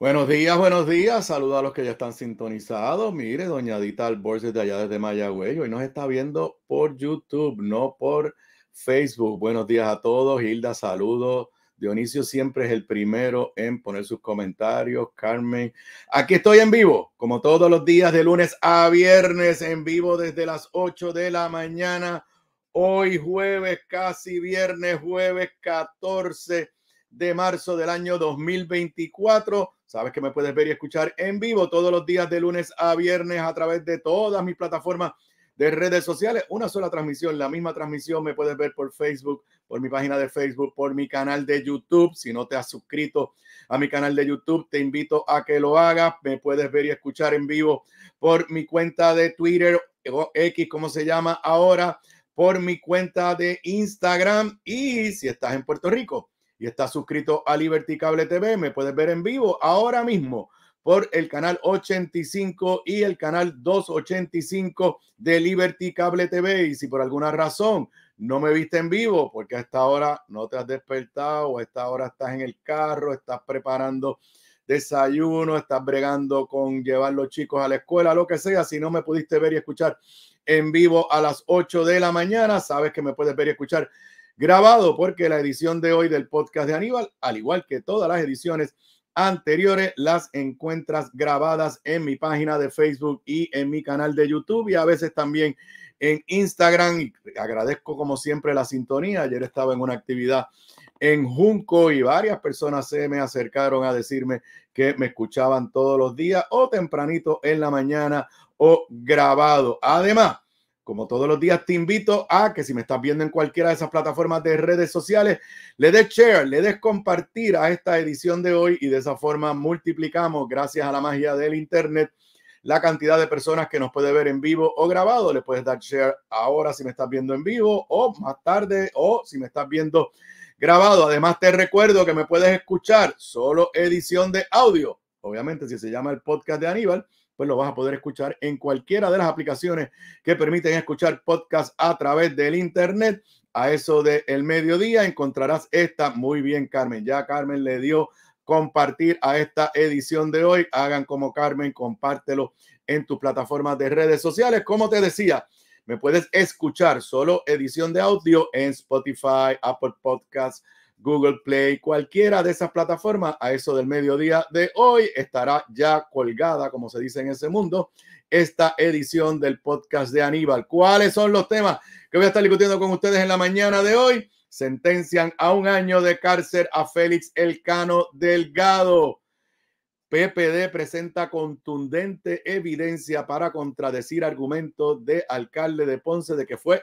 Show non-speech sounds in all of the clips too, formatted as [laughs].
Buenos días, buenos días. Saludos a los que ya están sintonizados. Mire, doña Dita de de allá desde Mayagüey. Hoy nos está viendo por YouTube, no por Facebook. Buenos días a todos. Hilda, saludos. Dionisio siempre es el primero en poner sus comentarios. Carmen, aquí estoy en vivo, como todos los días, de lunes a viernes, en vivo desde las 8 de la mañana. Hoy jueves, casi viernes, jueves 14 de marzo del año 2024. Sabes que me puedes ver y escuchar en vivo todos los días de lunes a viernes a través de todas mis plataformas de redes sociales. Una sola transmisión, la misma transmisión me puedes ver por Facebook, por mi página de Facebook, por mi canal de YouTube. Si no te has suscrito a mi canal de YouTube, te invito a que lo hagas. Me puedes ver y escuchar en vivo por mi cuenta de Twitter o X, como se llama ahora, por mi cuenta de Instagram y si estás en Puerto Rico y estás suscrito a Liberty Cable TV, me puedes ver en vivo ahora mismo por el canal 85 y el canal 285 de Liberty Cable TV. Y si por alguna razón no me viste en vivo, porque a esta hora no te has despertado, a esta hora estás en el carro, estás preparando desayuno, estás bregando con llevar los chicos a la escuela, lo que sea, si no me pudiste ver y escuchar en vivo a las 8 de la mañana, sabes que me puedes ver y escuchar grabado porque la edición de hoy del podcast de Aníbal, al igual que todas las ediciones anteriores, las encuentras grabadas en mi página de Facebook y en mi canal de YouTube y a veces también en Instagram. Agradezco como siempre la sintonía. Ayer estaba en una actividad en Junco y varias personas se me acercaron a decirme que me escuchaban todos los días o tempranito en la mañana o grabado. Además, como todos los días, te invito a que si me estás viendo en cualquiera de esas plataformas de redes sociales, le des share, le des compartir a esta edición de hoy y de esa forma multiplicamos, gracias a la magia del Internet, la cantidad de personas que nos puede ver en vivo o grabado. Le puedes dar share ahora si me estás viendo en vivo o más tarde o si me estás viendo grabado. Además, te recuerdo que me puedes escuchar solo edición de audio. Obviamente, si se llama el podcast de Aníbal pues lo vas a poder escuchar en cualquiera de las aplicaciones que permiten escuchar podcast a través del Internet. A eso del mediodía encontrarás esta. Muy bien, Carmen. Ya Carmen le dio compartir a esta edición de hoy. Hagan como Carmen, compártelo en tus plataformas de redes sociales. Como te decía, me puedes escuchar solo edición de audio en Spotify, Apple Podcasts Google Play, cualquiera de esas plataformas, a eso del mediodía de hoy estará ya colgada, como se dice en ese mundo, esta edición del podcast de Aníbal. ¿Cuáles son los temas que voy a estar discutiendo con ustedes en la mañana de hoy? Sentencian a un año de cárcel a Félix Elcano Delgado. PPD presenta contundente evidencia para contradecir argumentos de alcalde de Ponce de que fue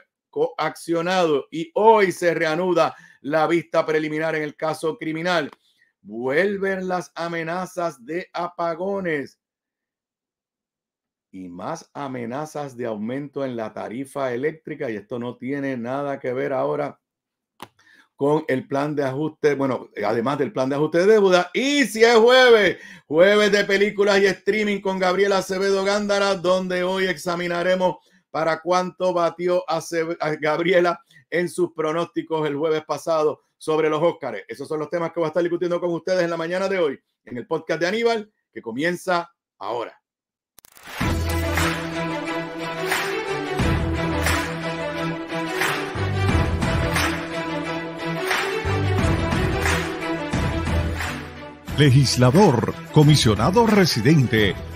accionado y hoy se reanuda la vista preliminar en el caso criminal. Vuelven las amenazas de apagones y más amenazas de aumento en la tarifa eléctrica y esto no tiene nada que ver ahora con el plan de ajuste, bueno, además del plan de ajuste de deuda. Y si es jueves, jueves de películas y streaming con Gabriel Acevedo Gándara, donde hoy examinaremos para cuánto batió a, Gabriela en sus pronósticos el jueves pasado sobre los Óscares. Esos son los temas que voy a estar discutiendo con ustedes en la mañana de hoy, en el podcast de Aníbal, que comienza ahora. Legislador, comisionado residente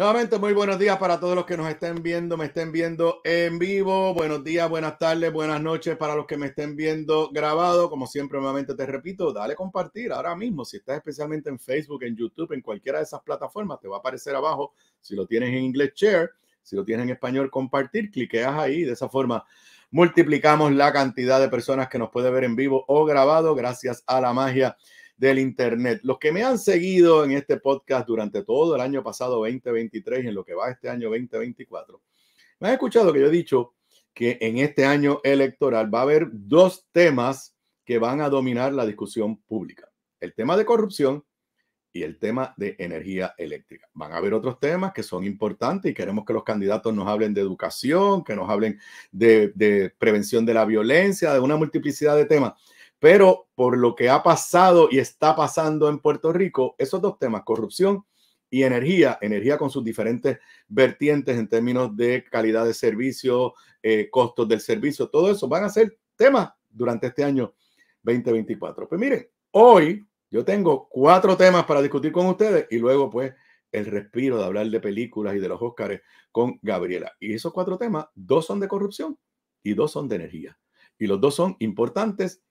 Nuevamente, muy buenos días para todos los que nos estén viendo, me estén viendo en vivo. Buenos días, buenas tardes, buenas noches para los que me estén viendo grabado. Como siempre, nuevamente te repito, dale compartir ahora mismo. Si estás especialmente en Facebook, en YouTube, en cualquiera de esas plataformas, te va a aparecer abajo. Si lo tienes en inglés, share. Si lo tienes en español, compartir. Cliqueas ahí. De esa forma, multiplicamos la cantidad de personas que nos puede ver en vivo o grabado gracias a la magia del Internet. Los que me han seguido en este podcast durante todo el año pasado 2023 y en lo que va este año 2024, me han escuchado que yo he dicho que en este año electoral va a haber dos temas que van a dominar la discusión pública. El tema de corrupción y el tema de energía eléctrica. Van a haber otros temas que son importantes y queremos que los candidatos nos hablen de educación, que nos hablen de, de prevención de la violencia, de una multiplicidad de temas. Pero por lo que ha pasado y está pasando en Puerto Rico, esos dos temas, corrupción y energía, energía con sus diferentes vertientes en términos de calidad de servicio, eh, costos del servicio, todo eso van a ser temas durante este año 2024. Pues miren, hoy yo tengo cuatro temas para discutir con ustedes y luego pues el respiro de hablar de películas y de los Óscares con Gabriela. Y esos cuatro temas, dos son de corrupción y dos son de energía. Y los dos son importantes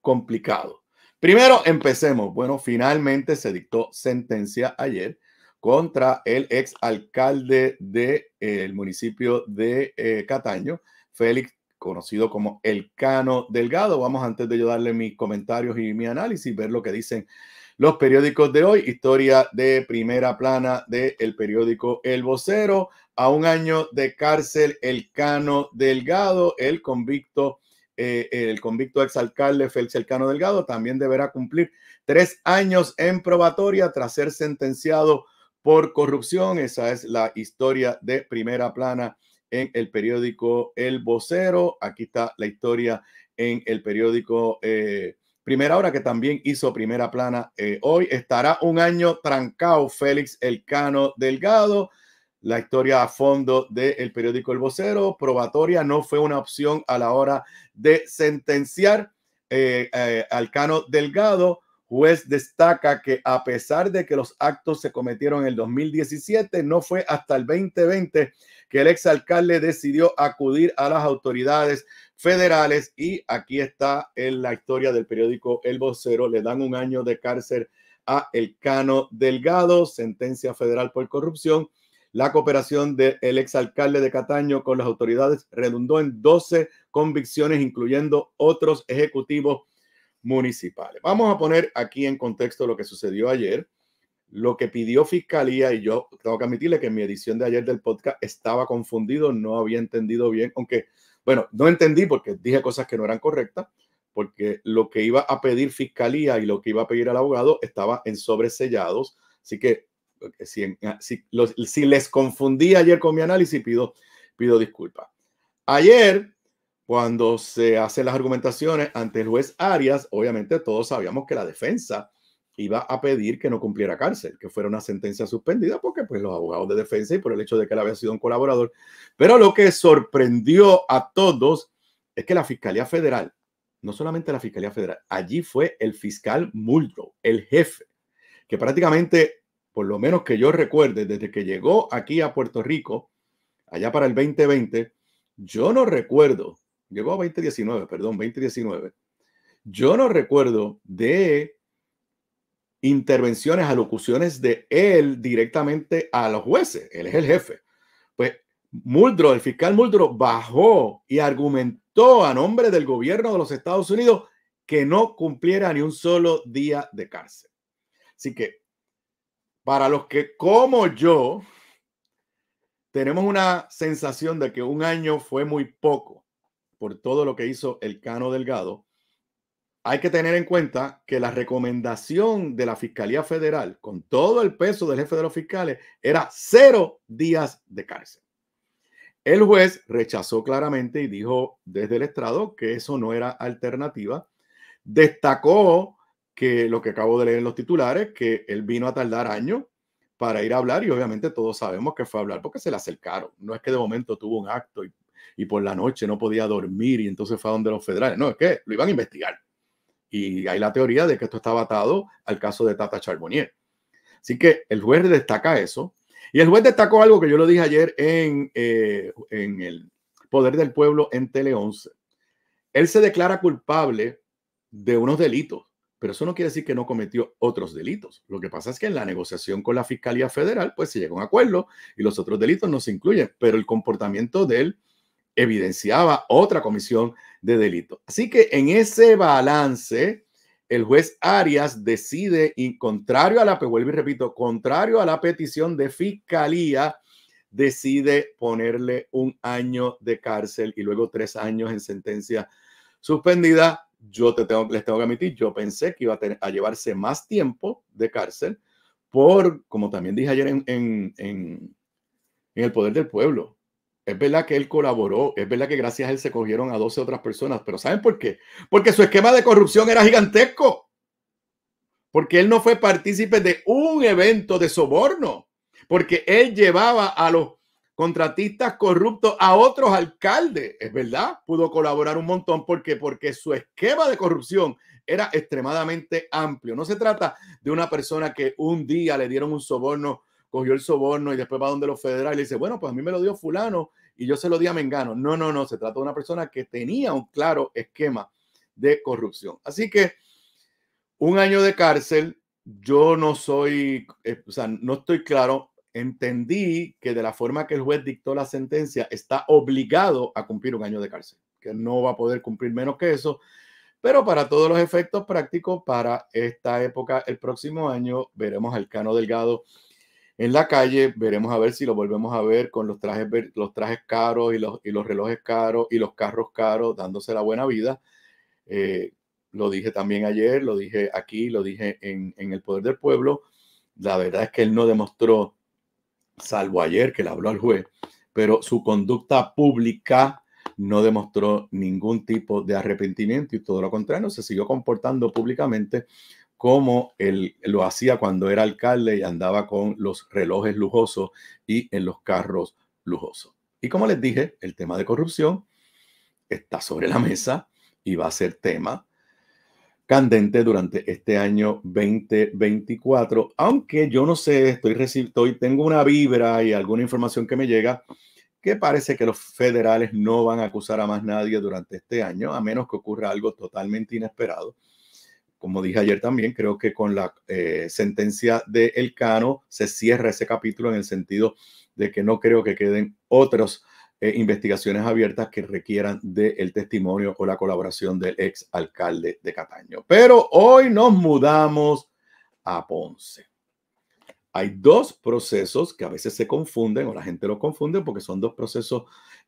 complicado. Primero, empecemos. Bueno, finalmente se dictó sentencia ayer contra el ex alcalde del de, eh, el municipio de eh, Cataño, Félix, conocido como El Cano Delgado. Vamos antes de yo darle mis comentarios y mi análisis, ver lo que dicen los periódicos de hoy. Historia de primera plana del el periódico El Vocero. A un año de cárcel, El Cano Delgado, el convicto eh, el convicto exalcalde Elcano Delgado también deberá cumplir tres años en probatoria tras ser sentenciado por corrupción. Esa es la historia de primera plana en el periódico El Vocero. Aquí está la historia en el periódico eh, Primera Hora, que también hizo primera plana eh, hoy. Estará un año trancado Félix Elcano Delgado la historia a fondo del periódico El Vocero. Probatoria no fue una opción a la hora de sentenciar. Eh, eh, al Cano Alcano Delgado, juez destaca que a pesar de que los actos se cometieron en el 2017, no fue hasta el 2020 que el exalcalde decidió acudir a las autoridades federales y aquí está en la historia del periódico El Vocero, le dan un año de cárcel a El Cano Delgado, sentencia federal por corrupción la cooperación del ex exalcalde de Cataño con las autoridades redundó en 12 convicciones, incluyendo otros ejecutivos municipales. Vamos a poner aquí en contexto lo que sucedió ayer, lo que pidió Fiscalía, y yo tengo que admitirle que en mi edición de ayer del podcast estaba confundido, no había entendido bien, aunque, bueno, no entendí porque dije cosas que no eran correctas, porque lo que iba a pedir Fiscalía y lo que iba a pedir al abogado estaba en sobresellados, así que si, ah, si, les confundí ayer con mi análisis, pido, pido disculpas. Ayer, cuando se hacen las argumentaciones ante el juez Arias, obviamente todos sabíamos que la defensa iba a pedir que no cumpliera cárcel, que fuera una sentencia suspendida, porque pues los abogados de defensa y por el hecho de que él había sido un colaborador. Pero lo que sorprendió a todos es que la Fiscalía Federal, no solamente la Fiscalía Federal, allí fue el fiscal Muldrow, el jefe, que prácticamente por lo menos que yo recuerde, desde que llegó aquí a Puerto Rico, allá para el 2020, yo no recuerdo, llegó a 2019, perdón, 2019, yo no recuerdo de intervenciones, alocuciones de él directamente a los jueces, él es el jefe. Pues Muldrow, el fiscal Muldrow, bajó y argumentó a nombre del gobierno de los Estados Unidos que no cumpliera ni un solo día de cárcel. Así que para los que como yo tenemos una sensación de que un año fue muy poco por todo lo que hizo el Cano Delgado, hay que tener en cuenta que la recomendación de la Fiscalía Federal, con todo el peso del jefe de los fiscales, era cero días de cárcel. El juez rechazó claramente y dijo desde el estrado que eso no era alternativa. Destacó que lo que acabo de leer en los titulares, que él vino a tardar años para ir a hablar y obviamente todos sabemos que fue a hablar porque se le acercaron. No es que de momento tuvo un acto y, por la noche no podía dormir y entonces fue a donde los federales. No, es que lo iban a investigar. Y hay la teoría de que esto estaba atado al caso de Tata Charbonnier. Así que el juez destaca eso. Y el juez destacó algo que yo lo dije ayer en, eh, en el Poder del Pueblo en Tele 11. Él se declara culpable de unos delitos pero eso no quiere decir que no cometió otros delitos. Lo que pasa es que en la negociación con la Fiscalía Federal, pues se llegó a un acuerdo y los otros delitos no se incluyen, pero el comportamiento de él evidenciaba otra comisión de delito. Así que en ese balance, el juez Arias decide, y contrario a la, pues, vuelvo y repito, contrario a la petición de Fiscalía, decide ponerle un año de cárcel y luego tres años en sentencia suspendida yo te tengo, les tengo que admitir, yo pensé que iba a, llevarse más tiempo de cárcel por, como también dije ayer en, en, el poder del pueblo. Es verdad que él colaboró, es verdad que gracias a él se cogieron a 12 otras personas, pero ¿saben por qué? Porque su esquema de corrupción era gigantesco. Porque él no fue partícipe de un evento de soborno. Porque él llevaba a los contratistas corruptos a otros alcaldes, es verdad, pudo colaborar un montón porque porque su esquema de corrupción era extremadamente amplio. No se trata de una persona que un día le dieron un soborno, cogió el soborno y después va donde los federales y dice, bueno, pues a mí me lo dio fulano y yo se lo di a Mengano. No, no, no, se trata de una persona que tenía un claro esquema de corrupción. Así que un año de cárcel, yo no soy, eh, o sea, no estoy claro entendí que de la forma que el juez dictó la sentencia, está obligado a cumplir un año de cárcel, que no va a poder cumplir menos que eso. Pero para todos los efectos prácticos, para esta época, el próximo año, veremos al Cano Delgado en la calle, veremos a ver si lo volvemos a ver con los trajes, los trajes caros y los, los relojes caros y los carros caros, dándose la buena vida. Eh, lo dije también ayer, lo dije aquí, lo dije en, en el Poder del Pueblo. La verdad es que él no demostró salvo ayer que le habló al juez, pero su conducta pública no demostró ningún tipo de arrepentimiento y todo lo contrario, se siguió comportando públicamente como él lo hacía cuando era alcalde y andaba con los relojes lujosos y en los carros lujosos. Y como les dije, el tema de corrupción está sobre la mesa y va a ser tema candente durante este año 2024, aunque yo no sé, estoy, estoy tengo una vibra y alguna información que me llega que parece que los federales no van a acusar a más nadie durante este año, a menos que ocurra algo totalmente inesperado. Como dije ayer también, creo que con la eh, sentencia de Elcano se cierra ese capítulo en el sentido de que no creo que queden otros eh, investigaciones abiertas que requieran del testimonio o la colaboración del ex alcalde de Cataño. Pero hoy nos mudamos a Ponce. Hay dos procesos que a veces se confunden o la gente lo confunde porque son dos procesos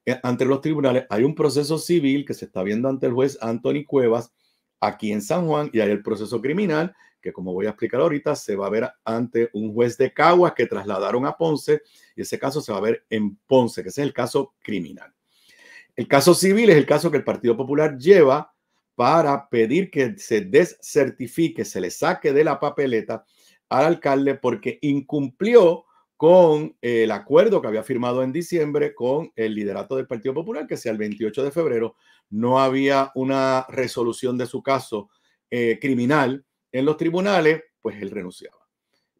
eh, ante los tribunales. Hay un proceso civil que se está viendo ante el juez Anthony Cuevas aquí en San Juan y hay el proceso criminal que como voy a explicar ahorita, se va a ver ante un juez de Caguas que trasladaron a Ponce y ese caso se va a ver en Ponce, que ese es el caso criminal. El caso civil es el caso que el Partido Popular lleva para pedir que se descertifique, se le saque de la papeleta al alcalde porque incumplió con eh, el acuerdo que había firmado en diciembre con el liderato del Partido Popular, que si el 28 de febrero, no había una resolución de su caso eh, criminal en los tribunales, pues él renunciaba.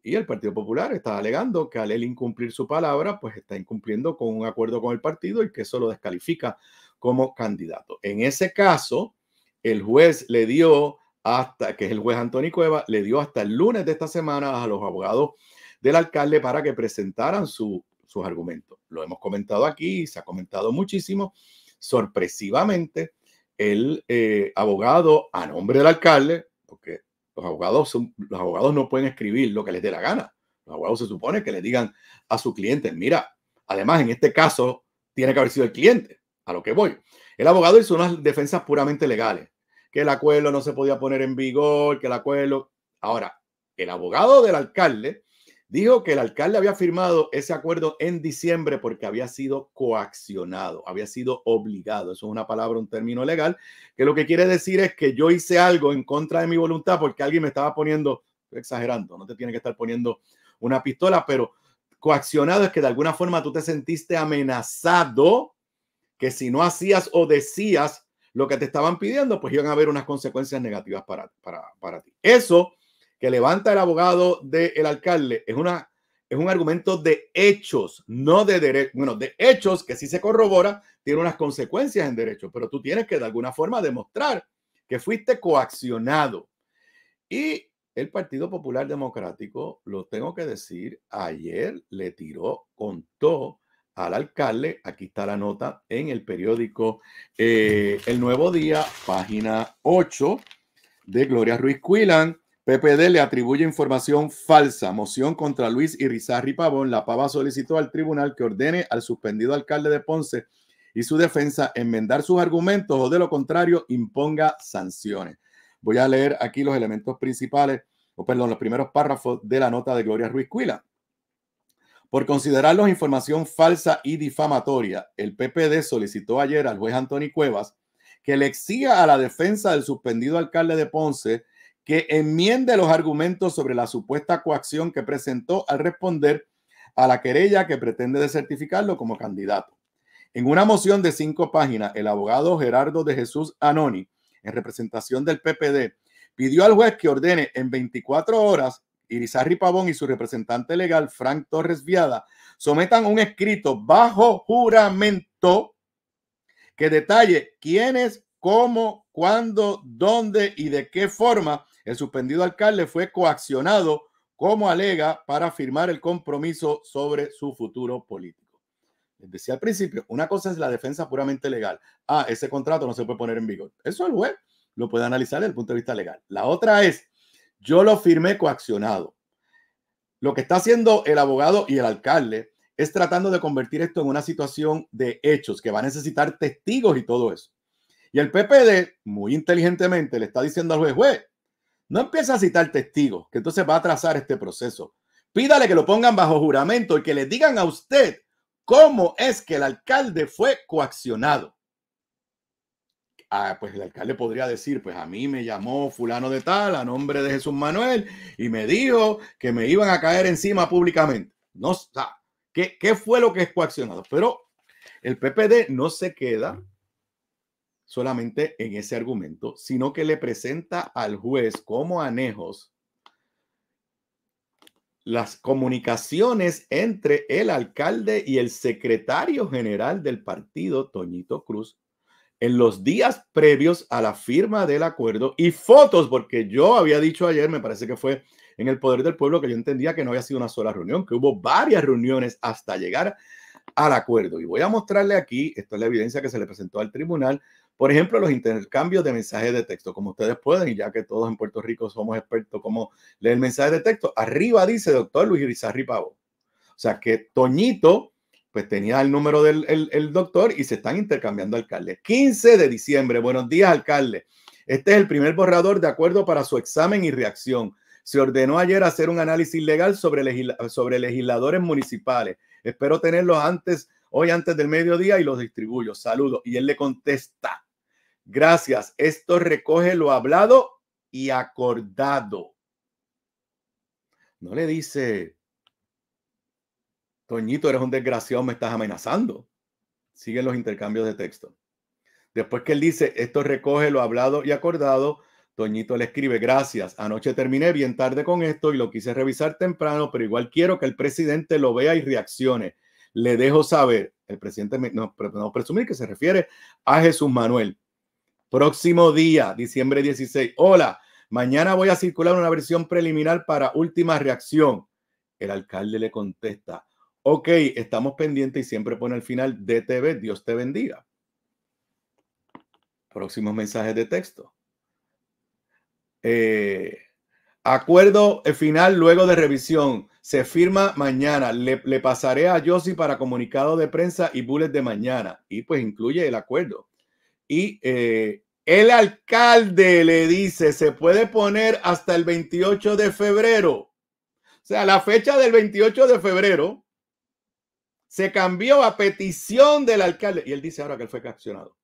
Y el Partido Popular está alegando que al él incumplir su palabra, pues está incumpliendo con un acuerdo con el partido y que eso lo descalifica como candidato. En ese caso, el juez le dio hasta, que es el juez Antonio Cueva, le dio hasta el lunes de esta semana a los abogados del alcalde para que presentaran su, sus argumentos. Lo hemos comentado aquí, se ha comentado muchísimo. Sorpresivamente, el eh, abogado a nombre del alcalde los abogados, los abogados no pueden escribir lo que les dé la gana. Los abogados se supone que le digan a su cliente, mira, además en este caso tiene que haber sido el cliente, a lo que voy. El abogado hizo unas defensas puramente legales, que el acuerdo no se podía poner en vigor, que el acuerdo... Ahora, el abogado del alcalde Dijo que el alcalde había firmado ese acuerdo en diciembre porque había sido coaccionado, había sido obligado. Eso es una palabra, un término legal, que lo que quiere decir es que yo hice algo en contra de mi voluntad porque alguien me estaba poniendo, exagerando, no te tiene que estar poniendo una pistola, pero coaccionado es que de alguna forma tú te sentiste amenazado, que si no hacías o decías lo que te estaban pidiendo, pues iban a haber unas consecuencias negativas para, para, para ti. Eso que levanta el abogado del alcalde es, una, es un argumento de hechos, no de derechos, bueno, de hechos que si se corrobora tiene unas consecuencias en derecho, pero tú tienes que de alguna forma demostrar que fuiste coaccionado. Y el Partido Popular Democrático, lo tengo que decir, ayer le tiró, contó al alcalde, aquí está la nota en el periódico eh, El Nuevo Día, página 8 de Gloria Ruiz Cuilan, PPD le atribuye información falsa. Moción contra Luis Irizarri Pavón. La Pava solicitó al tribunal que ordene al suspendido alcalde de Ponce y su defensa enmendar sus argumentos o de lo contrario imponga sanciones. Voy a leer aquí los elementos principales, o perdón, los primeros párrafos de la nota de Gloria Ruiz Cuila. Por considerarlos información falsa y difamatoria, el PPD solicitó ayer al juez Antonio Cuevas que le exija a la defensa del suspendido alcalde de Ponce que enmiende los argumentos sobre la supuesta coacción que presentó al responder a la querella que pretende descertificarlo como candidato. En una moción de cinco páginas, el abogado Gerardo de Jesús Anoni, en representación del PPD, pidió al juez que ordene en 24 horas Irizarri Pavón y su representante legal, Frank Torres Viada, sometan un escrito bajo juramento que detalle quiénes, cómo, cuándo, dónde y de qué forma el suspendido alcalde fue coaccionado, como alega, para firmar el compromiso sobre su futuro político. Les decía al principio, una cosa es la defensa puramente legal. Ah, ese contrato no se puede poner en vigor. Eso el juez lo puede analizar desde el punto de vista legal. La otra es, yo lo firmé coaccionado. Lo que está haciendo el abogado y el alcalde es tratando de convertir esto en una situación de hechos que va a necesitar testigos y todo eso. Y el PPD, muy inteligentemente, le está diciendo al juez, juez, no empieza a citar testigos, que entonces va a trazar este proceso. Pídale que lo pongan bajo juramento y que le digan a usted cómo es que el alcalde fue coaccionado. Ah, pues el alcalde podría decir, pues a mí me llamó fulano de tal a nombre de Jesús Manuel y me dijo que me iban a caer encima públicamente. No o Sea, ¿qué, ¿Qué fue lo que es coaccionado? Pero el PPD no se queda solamente en ese argumento, sino que le presenta al juez como anejos las comunicaciones entre el alcalde y el secretario general del partido, Toñito Cruz, en los días previos a la firma del acuerdo y fotos, porque yo había dicho ayer, me parece que fue en el Poder del Pueblo, que yo entendía que no había sido una sola reunión, que hubo varias reuniones hasta llegar al acuerdo. Y voy a mostrarle aquí, esta es la evidencia que se le presentó al tribunal, por ejemplo, los intercambios de mensajes de texto, como ustedes pueden, ya que todos en Puerto Rico somos expertos como leer mensajes de texto, arriba dice doctor Luis Irizarri Pavo. O sea que Toñito, pues tenía el número del doctor y se están intercambiando alcaldes. 15 de diciembre, buenos días alcalde. Este es el primer borrador de acuerdo para su examen y reacción. Se ordenó ayer hacer un análisis legal sobre, sobre legisladores municipales. Espero tenerlos antes, hoy antes del mediodía y los distribuyo. Saludos. Y él le contesta, Gracias. Esto recoge lo hablado y acordado. No le dice, Toñito, eres un desgraciado, me estás amenazando. Siguen los intercambios de texto. Después que él dice, esto recoge lo hablado y acordado, Toñito le escribe, gracias, anoche terminé bien tarde con esto y lo quise revisar temprano, pero igual quiero que el presidente lo vea y reaccione. Le dejo saber, el presidente, no, no presumir que se refiere a Jesús Manuel. Próximo día, diciembre 16. Hola, mañana voy a circular una versión preliminar para última reacción. El alcalde le contesta, ok, estamos pendientes y siempre pone al final DTV, Dios te bendiga. Próximos mensajes de texto. Eh, acuerdo final luego de revisión. Se firma mañana. Le, le pasaré a Josie para comunicado de prensa y bullet de mañana. Y pues incluye el acuerdo. Y eh, el alcalde le dice, se puede poner hasta el 28 de febrero. O sea, la fecha del 28 de febrero se cambió a petición del alcalde. Y él dice ahora que él fue capcionado.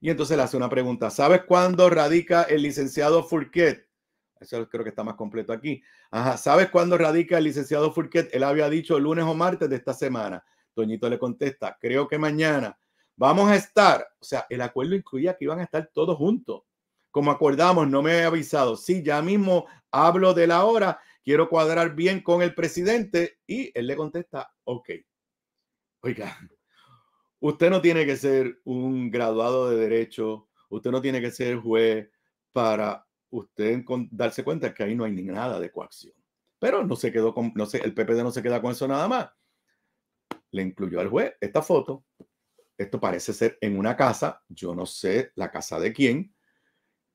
Y entonces le hace una pregunta. ¿Sabes cuándo radica el licenciado Fourquet? Eso creo que está más completo aquí. Ajá, ¿sabes cuándo radica el licenciado Fourquet? Él había dicho lunes o martes de esta semana. Toñito le contesta, creo que mañana. Vamos a estar, o sea, el acuerdo incluía que iban a estar todos juntos. Como acordamos, no me he avisado. Sí, ya mismo hablo de la hora, quiero cuadrar bien con el presidente y él le contesta, ok. Oiga, usted no tiene que ser un graduado de derecho, usted no tiene que ser juez para usted darse cuenta que ahí no hay ni nada de coacción. Pero no se quedó con, no sé, el PPD no se queda con eso nada más. Le incluyó al juez esta foto esto parece ser en una casa, yo no sé la casa de quién,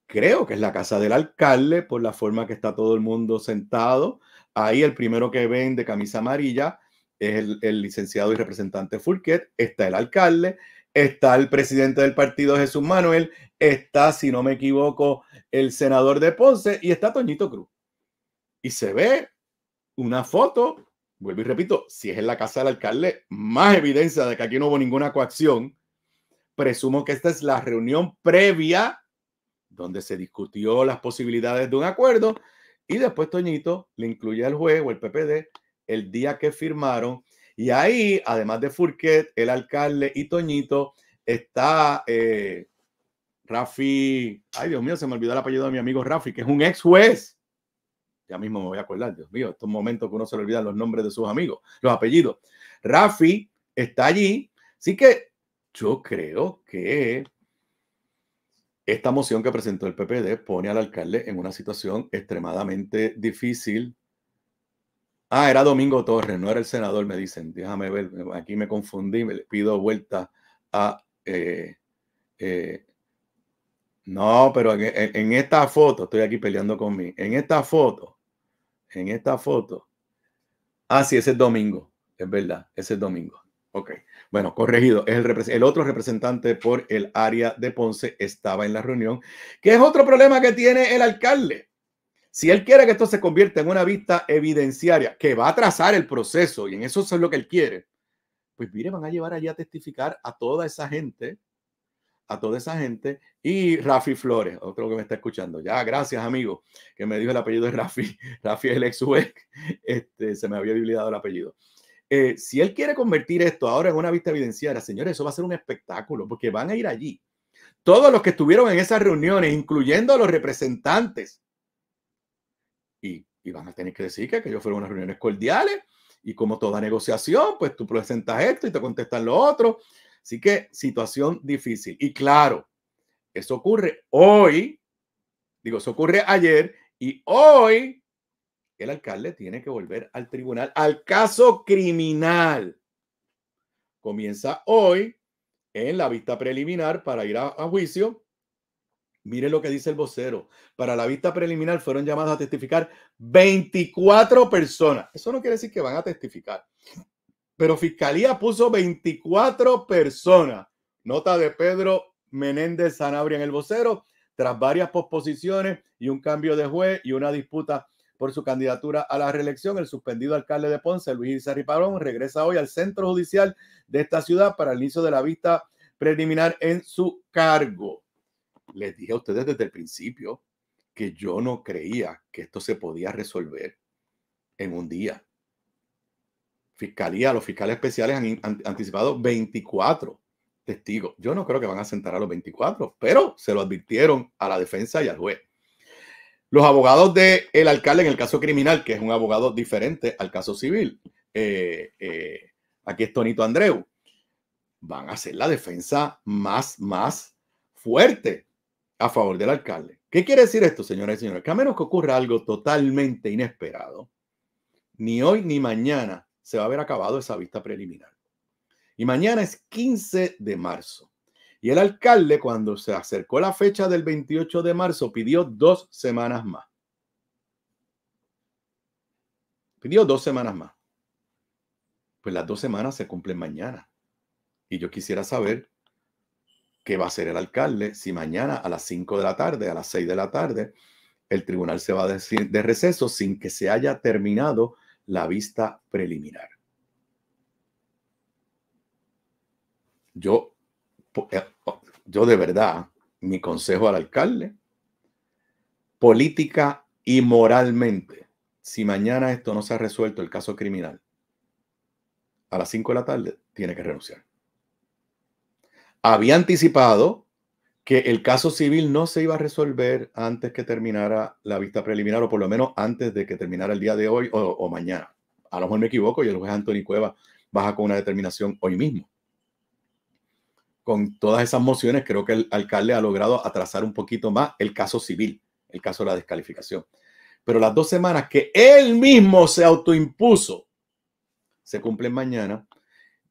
creo que es la casa del alcalde por la forma que está todo el mundo sentado. Ahí el primero que ven de camisa amarilla es el, licenciado y representante Fulquet, está el alcalde, está el presidente del partido Jesús Manuel, está, si no me equivoco, el senador de Ponce y está Toñito Cruz. Y se ve una foto vuelvo y repito, si es en la casa del alcalde, más evidencia de que aquí no hubo ninguna coacción. Presumo que esta es la reunión previa donde se discutió las posibilidades de un acuerdo y después Toñito le incluye al juez o el PPD el día que firmaron. Y ahí, además de Furquet, el alcalde y Toñito, está eh, Rafi, ay Dios mío, se me olvidó el apellido de mi amigo Rafi, que es un ex juez ya mismo me voy a acordar, Dios mío, estos momentos que uno se le olvidan los nombres de sus amigos, los apellidos. Rafi está allí, así que yo creo que esta moción que presentó el PPD pone al alcalde en una situación extremadamente difícil. Ah, era Domingo Torres, no era el senador, me dicen. Déjame ver, aquí me confundí, me pido vuelta a... Eh, eh, no, pero en, en, esta foto, estoy aquí peleando conmigo, en esta foto en esta foto. Ah, sí, ese es domingo. Es verdad, ese es domingo. Ok. Bueno, corregido. el, otro representante por el área de Ponce estaba en la reunión, que es otro problema que tiene el alcalde. Si él quiere que esto se convierta en una vista evidenciaria, que va a trazar el proceso, y en eso es lo que él quiere, pues mire, van a llevar allá a testificar a toda esa gente a toda esa gente. Y Rafi Flores, otro que me está escuchando. Ya, gracias, amigo, que me dijo el apellido de Rafi. [laughs] Rafi es el ex e Este, se me había olvidado el apellido. Eh, si él quiere convertir esto ahora en una vista evidenciada, señores, eso va a ser un espectáculo, porque van a ir allí. Todos los que estuvieron en esas reuniones, incluyendo a los representantes, y, y van a tener que decir que, que fueron unas reuniones cordiales, y como toda negociación, pues tú presentas esto y te contestan lo otro. Así que situación difícil. Y claro, eso ocurre hoy, digo, eso ocurre ayer y hoy el alcalde tiene que volver al tribunal, al caso criminal. Comienza hoy en la vista preliminar para ir a, juicio. Mire lo que dice el vocero. Para la vista preliminar fueron llamadas a testificar 24 personas. Eso no quiere decir que van a testificar pero Fiscalía puso 24 personas. Nota de Pedro Menéndez Sanabria en el vocero, tras varias posposiciones y un cambio de juez y una disputa por su candidatura a la reelección, el suspendido alcalde de Ponce, Luis Isarri Parón, regresa hoy al centro judicial de esta ciudad para el inicio de la vista preliminar en su cargo. Les dije a ustedes desde el principio que yo no creía que esto se podía resolver en un día fiscalía, los fiscales especiales han, anticipado 24 testigos. Yo no creo que van a sentar a los 24, pero se lo advirtieron a la defensa y al juez. Los abogados del alcalde en el caso criminal, que es un abogado diferente al caso civil, eh, eh, aquí es Tonito Andreu, van a hacer la defensa más, más fuerte a favor del alcalde. ¿Qué quiere decir esto, señoras y señores? Que a menos que ocurra algo totalmente inesperado, ni hoy ni mañana se va a haber acabado esa vista preliminar. Y mañana es 15 de marzo. Y el alcalde, cuando se acercó la fecha del 28 de marzo, pidió dos semanas más. Pidió dos semanas más. Pues las dos semanas se cumplen mañana. Y yo quisiera saber qué va a hacer el alcalde si mañana a las 5 de la tarde, a las 6 de la tarde, el tribunal se va decir de receso sin que se haya terminado la vista preliminar. Yo, eh, oh, yo de verdad, mi consejo al alcalde, política y moralmente, si mañana esto no se ha resuelto, el caso criminal, a las 5 de la tarde tiene que renunciar. Había anticipado que el caso civil no se iba a resolver antes que terminara la vista preliminar, o por lo menos antes de que terminara el día de hoy o, mañana. A lo mejor me equivoco y el juez Anthony Cueva baja con una determinación hoy mismo. Con todas esas mociones, creo que el alcalde ha logrado atrasar un poquito más el caso civil, el caso de la descalificación. Pero las dos semanas que él mismo se autoimpuso se cumplen mañana.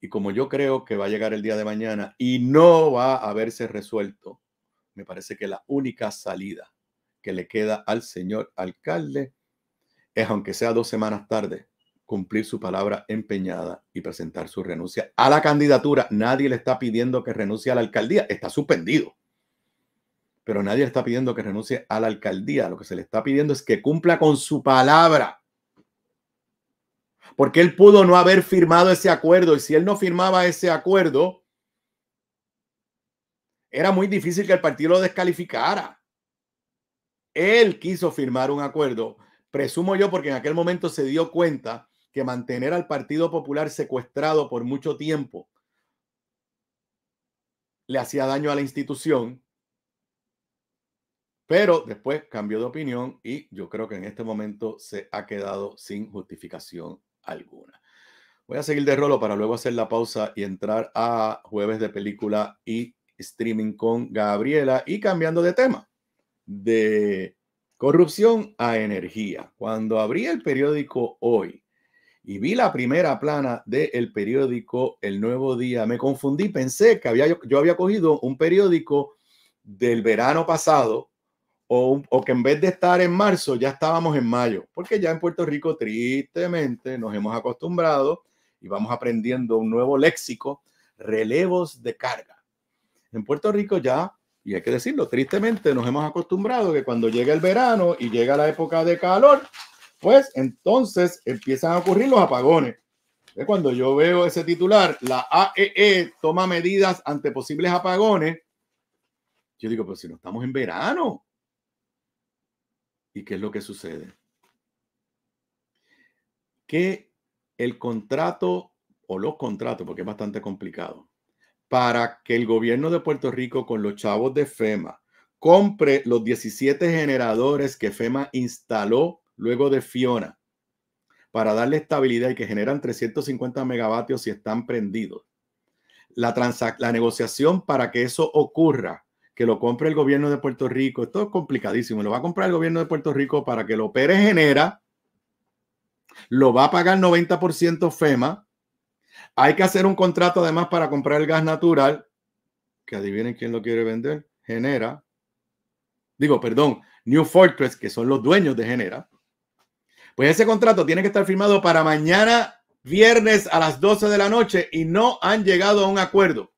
Y como yo creo que va a llegar el día de mañana y no va a haberse resuelto me parece que la única salida que le queda al señor alcalde es, aunque sea dos semanas tarde, cumplir su palabra empeñada y presentar su renuncia a la candidatura. Nadie le está pidiendo que renuncie a la alcaldía, está suspendido. Pero nadie le está pidiendo que renuncie a la alcaldía. Lo que se le está pidiendo es que cumpla con su palabra. Porque él pudo no haber firmado ese acuerdo. Y si él no firmaba ese acuerdo, era muy difícil que el partido lo descalificara. Él quiso firmar un acuerdo, presumo yo, porque en aquel momento se dio cuenta que mantener al Partido Popular secuestrado por mucho tiempo le hacía daño a la institución. Pero después cambió de opinión y yo creo que en este momento se ha quedado sin justificación alguna. Voy a seguir de rolo para luego hacer la pausa y entrar a jueves de película y streaming con Gabriela y cambiando de tema, de corrupción a energía. Cuando abrí el periódico hoy y vi la primera plana del periódico El Nuevo Día, me confundí, pensé que había, yo había cogido un periódico del verano pasado o, o, que en vez de estar en marzo ya estábamos en mayo, porque ya en Puerto Rico tristemente nos hemos acostumbrado y vamos aprendiendo un nuevo léxico, relevos de carga en Puerto Rico ya, y hay que decirlo, tristemente nos hemos acostumbrado que cuando llega el verano y llega la época de calor, pues entonces empiezan a ocurrir los apagones. Cuando yo veo ese titular, la AEE e toma medidas ante posibles apagones, yo digo, pero si no estamos en verano. ¿Y qué es lo que sucede? Que el contrato o los contratos, porque es bastante complicado, para que el gobierno de Puerto Rico con los chavos de FEMA compre los 17 generadores que FEMA instaló luego de Fiona para darle estabilidad y que generan 350 megavatios si están prendidos. La, la negociación para que eso ocurra, que lo compre el gobierno de Puerto Rico, esto es complicadísimo, lo va a comprar el gobierno de Puerto Rico para que lo opere Genera, lo va a pagar 90% FEMA, hay que hacer un contrato además para comprar el gas natural, que adivinen quién lo quiere vender, Genera. Digo, perdón, New Fortress, que son los dueños de Genera. Pues ese contrato tiene que estar firmado para mañana viernes a las 12 de la noche y no han llegado a un acuerdo.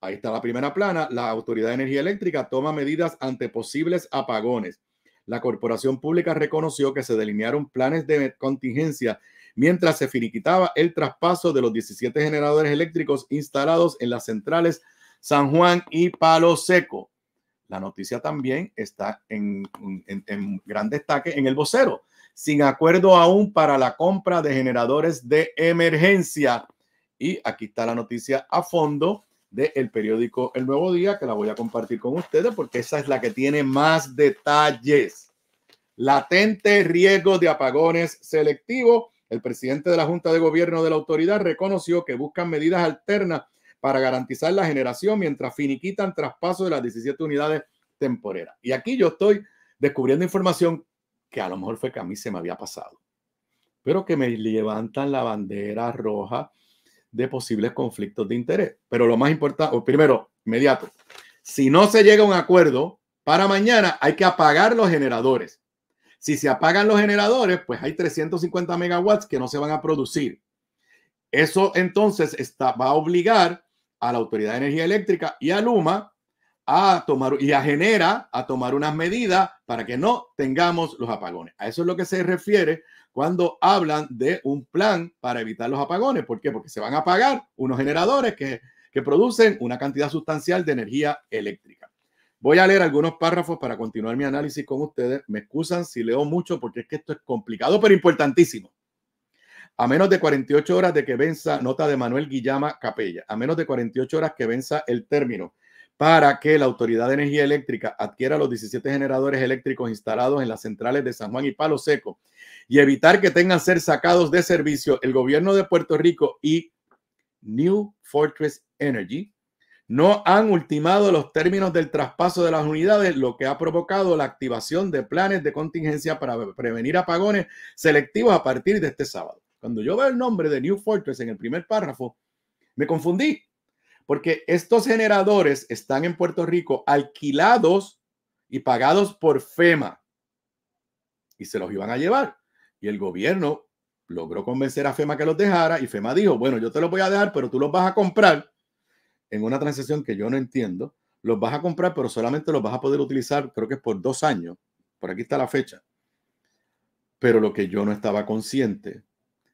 Ahí está la primera plana. La Autoridad de Energía Eléctrica toma medidas ante posibles apagones. La corporación pública reconoció que se delinearon planes de contingencia mientras se finiquitaba el traspaso de los 17 generadores eléctricos instalados en las centrales San Juan y Palo Seco. La noticia también está en, en, gran destaque en el vocero, sin acuerdo aún para la compra de generadores de emergencia. Y aquí está la noticia a fondo del periódico El Nuevo Día, que la voy a compartir con ustedes porque esa es la que tiene más detalles. Latente riesgo de apagones selectivos el presidente de la Junta de Gobierno de la autoridad reconoció que buscan medidas alternas para garantizar la generación mientras finiquitan traspaso de las 17 unidades temporeras. Y aquí yo estoy descubriendo información que a lo mejor fue que a mí se me había pasado, pero que me levantan la bandera roja de posibles conflictos de interés. Pero lo más importante, primero, inmediato, si no se llega a un acuerdo para mañana, hay que apagar los generadores. Si se apagan los generadores, pues hay 350 megawatts que no se van a producir. Eso entonces va a obligar a la Autoridad de Energía Eléctrica y a Luma a tomar y a Genera a tomar unas medidas para que no tengamos los apagones. A eso es lo que se refiere cuando hablan de un plan para evitar los apagones. ¿Por qué? Porque se van a apagar unos generadores que producen una cantidad sustancial de energía eléctrica. Voy a leer algunos párrafos para continuar mi análisis con ustedes. Me excusan si leo mucho porque es que esto es complicado, pero importantísimo. A menos de 48 horas de que venza, nota de Manuel Guillama Capella, a menos de 48 horas que venza el término para que la Autoridad de Energía Eléctrica adquiera los 17 generadores eléctricos instalados en las centrales de San Juan y Palo Seco y evitar que tengan ser sacados de servicio, el gobierno de Puerto Rico y New Fortress Energy no han ultimado los términos del traspaso de las unidades, lo que ha provocado la activación de planes de contingencia para prevenir apagones selectivos a partir de este sábado. Cuando yo veo el nombre de New Fortress en el primer párrafo, me confundí, porque estos generadores están en Puerto Rico alquilados y pagados por FEMA, y se los iban a llevar. Y el gobierno logró convencer a FEMA que los dejara, y FEMA dijo, bueno, yo te los voy a dejar, pero tú los vas a comprar en una transacción que yo no entiendo, los vas a comprar, pero solamente los vas a poder utilizar, creo que es por dos años. Por aquí está la fecha. Pero lo que yo no estaba consciente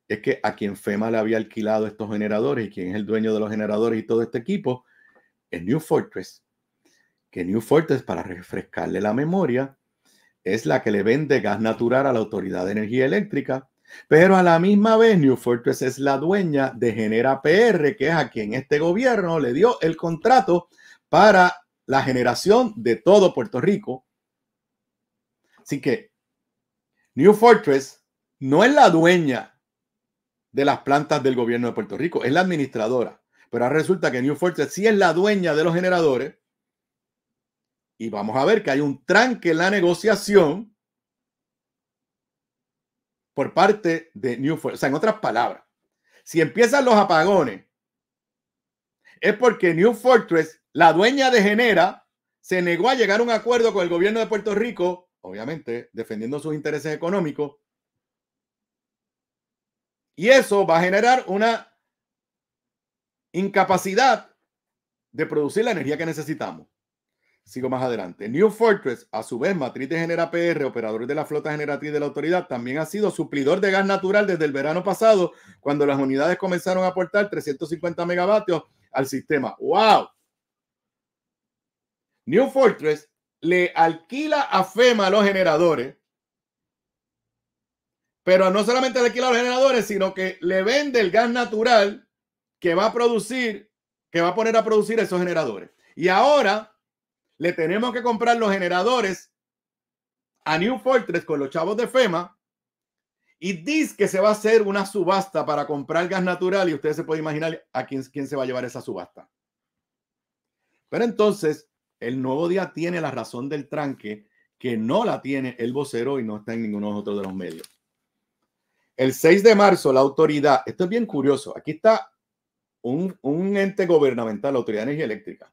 es que a quien FEMA le había alquilado estos generadores y quien es el dueño de los generadores y todo este equipo es New Fortress. Que New Fortress, para refrescarle la memoria, es la que le vende gas natural a la Autoridad de Energía Eléctrica pero a la misma vez, New Fortress pues, es la dueña de Genera PR, que es a quien este gobierno le dio el contrato para la generación de todo Puerto Rico. Así que New Fortress no es la dueña de las plantas del gobierno de Puerto Rico, es la administradora. Pero resulta que New Fortress sí es la dueña de los generadores. Y vamos a ver que hay un tranque en la negociación por parte de New Fortress, O sea, en otras palabras, si empiezan los apagones, es porque New Fortress, la dueña de Genera, se negó a llegar a un acuerdo con el gobierno de Puerto Rico, obviamente defendiendo sus intereses económicos. Y eso va a generar una incapacidad de producir la energía que necesitamos sigo más adelante. New Fortress, a su vez, matriz de Genera PR, operador de la flota generativa de la autoridad, también ha sido suplidor de gas natural desde el verano pasado, cuando las unidades comenzaron a aportar 350 megavatios al sistema. ¡Wow! New Fortress le alquila a FEMA los generadores, pero no solamente le alquila los generadores, sino que le vende el gas natural que va a producir, que va a poner a producir esos generadores. Y ahora le tenemos que comprar los generadores a New Fortress con los chavos de FEMA. Y dice que se va a hacer una subasta para comprar gas natural y ustedes se pueden imaginar a quién, quién se va a llevar esa subasta. Pero entonces, el nuevo día tiene la razón del tranque que no la tiene el vocero y no está en ninguno de los otros de los medios. El 6 de marzo, la autoridad, esto es bien curioso, aquí está un, un ente gubernamental, la Autoridad de Energía Eléctrica,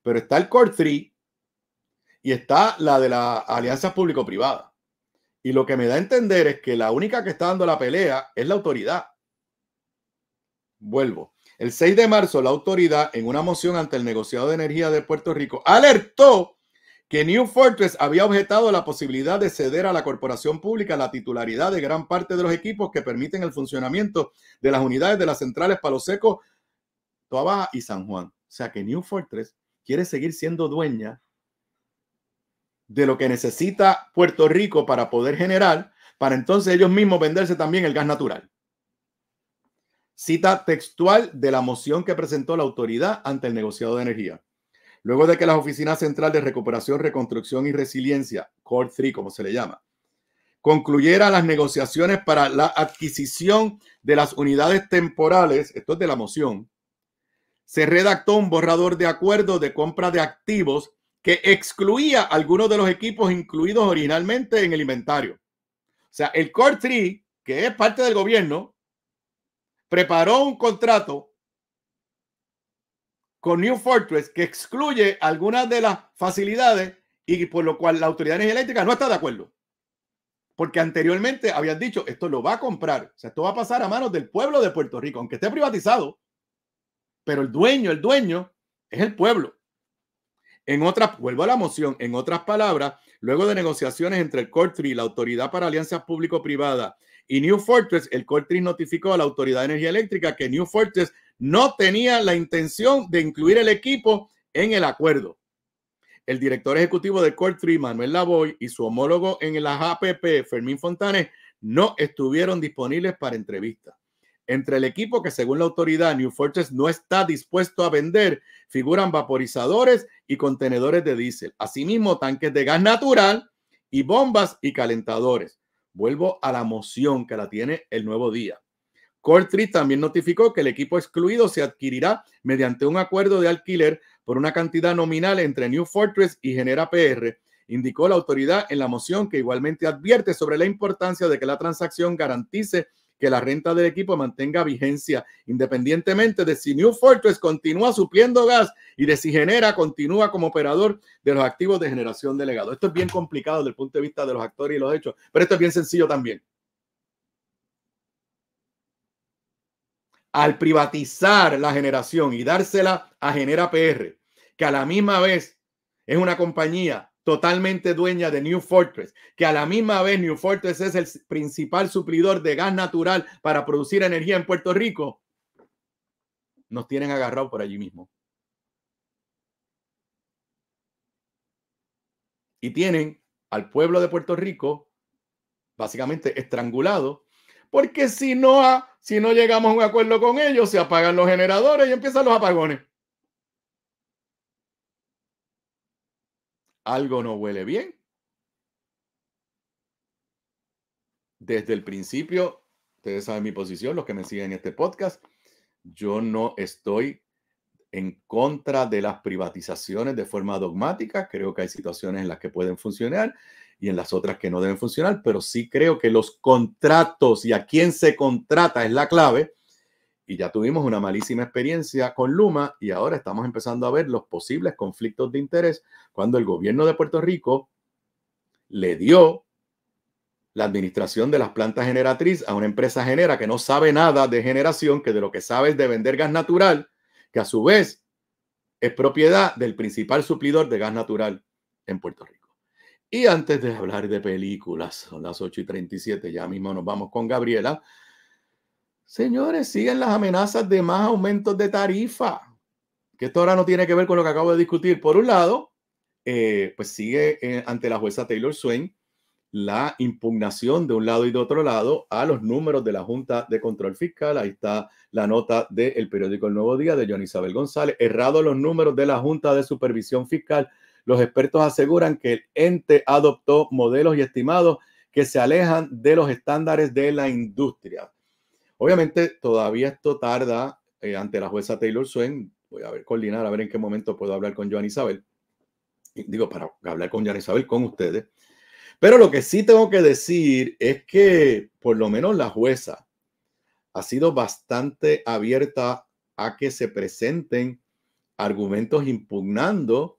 pero está el Core 3, y está la de las alianzas público-privadas. Y lo que me da a entender es que la única que está dando la pelea es la autoridad. Vuelvo. El 6 de marzo, la autoridad, en una moción ante el negociado de energía de Puerto Rico, alertó que New Fortress había objetado la posibilidad de ceder a la corporación pública la titularidad de gran parte de los equipos que permiten el funcionamiento de las unidades de las centrales Palo Seco, Toa y San Juan. O sea que New Fortress quiere seguir siendo dueña de lo que necesita Puerto Rico para poder generar, para entonces ellos mismos venderse también el gas natural. Cita textual de la moción que presentó la autoridad ante el negociado de energía. Luego de que las Oficinas Central de Recuperación, Reconstrucción y Resiliencia, Core 3 como se le llama, concluyera las negociaciones para la adquisición de las unidades temporales, esto es de la moción, se redactó un borrador de acuerdo de compra de activos que excluía algunos de los equipos incluidos originalmente en el inventario. O sea, el Core 3, que es parte del gobierno, preparó un contrato con New Fortress que excluye algunas de las facilidades y por lo cual la autoridad energética no está de acuerdo. Porque anteriormente habían dicho, esto lo va a comprar, o sea, esto va a pasar a manos del pueblo de Puerto Rico, aunque esté privatizado, pero el dueño, el dueño es el pueblo. En otras, vuelvo a la moción, en otras palabras, luego de negociaciones entre el Court y la Autoridad para Alianzas público privada y New Fortress, el 3 notificó a la Autoridad de Energía Eléctrica que New Fortress no tenía la intención de incluir el equipo en el acuerdo. El director ejecutivo del 3, Manuel Lavoy, y su homólogo en la APP, Fermín Fontanes, no estuvieron disponibles para entrevistas. Entre el equipo que según la autoridad New Fortress no está dispuesto a vender figuran vaporizadores y contenedores de diésel, asimismo tanques de gas natural y bombas y calentadores. Vuelvo a la moción que la tiene el nuevo día. Cortri también notificó que el equipo excluido se adquirirá mediante un acuerdo de alquiler por una cantidad nominal entre New Fortress y Genera PR, indicó la autoridad en la moción que igualmente advierte sobre la importancia de que la transacción garantice que la renta del equipo mantenga vigencia, independientemente de si New Fortress continúa supliendo gas y de si genera, continúa como operador de los activos de generación delegado Esto es bien complicado desde el punto de vista de los actores y los hechos, pero esto es bien sencillo también. Al privatizar la generación y dársela a Genera PR, que a la misma vez es una compañía totalmente dueña de New Fortress, que a la misma vez New Fortress es el principal suplidor de gas natural para producir energía en Puerto Rico, nos tienen agarrado por allí mismo. Y tienen al pueblo de Puerto Rico básicamente estrangulado, porque si no, si no llegamos a un acuerdo con ellos, se apagan los generadores y empiezan los apagones. algo no huele bien. Desde el principio, ustedes saben mi posición, los que me siguen en este podcast, yo no estoy en contra de las privatizaciones de forma dogmática. Creo que hay situaciones en las que pueden funcionar y en las otras que no deben funcionar, pero sí creo que los contratos y a quién se contrata es la clave y ya tuvimos una malísima experiencia con Luma y ahora estamos empezando a ver los posibles conflictos de interés cuando el gobierno de Puerto Rico le dio la administración de las plantas generatriz a una empresa genera que no sabe nada de generación, que de lo que sabe es de vender gas natural, que a su vez es propiedad del principal suplidor de gas natural en Puerto Rico. Y antes de hablar de películas, son las 8 y 37, ya mismo nos vamos con Gabriela. Señores, siguen las amenazas de más aumentos de tarifa, que esto ahora no tiene que ver con lo que acabo de discutir. Por un lado, eh, pues sigue eh, ante la jueza Taylor Swain la impugnación de un lado y de otro lado a los números de la Junta de Control Fiscal. Ahí está la nota del periódico El Nuevo Día de John Isabel González. Errados los números de la Junta de Supervisión Fiscal, los expertos aseguran que el ente adoptó modelos y estimados que se alejan de los estándares de la industria. Obviamente todavía esto tarda eh, ante la jueza Taylor Swen. Voy a ver, coordinar, a ver en qué momento puedo hablar con Joan Isabel. Digo, para hablar con Joan Isabel, con ustedes. Pero lo que sí tengo que decir es que por lo menos la jueza ha sido bastante abierta a que se presenten argumentos impugnando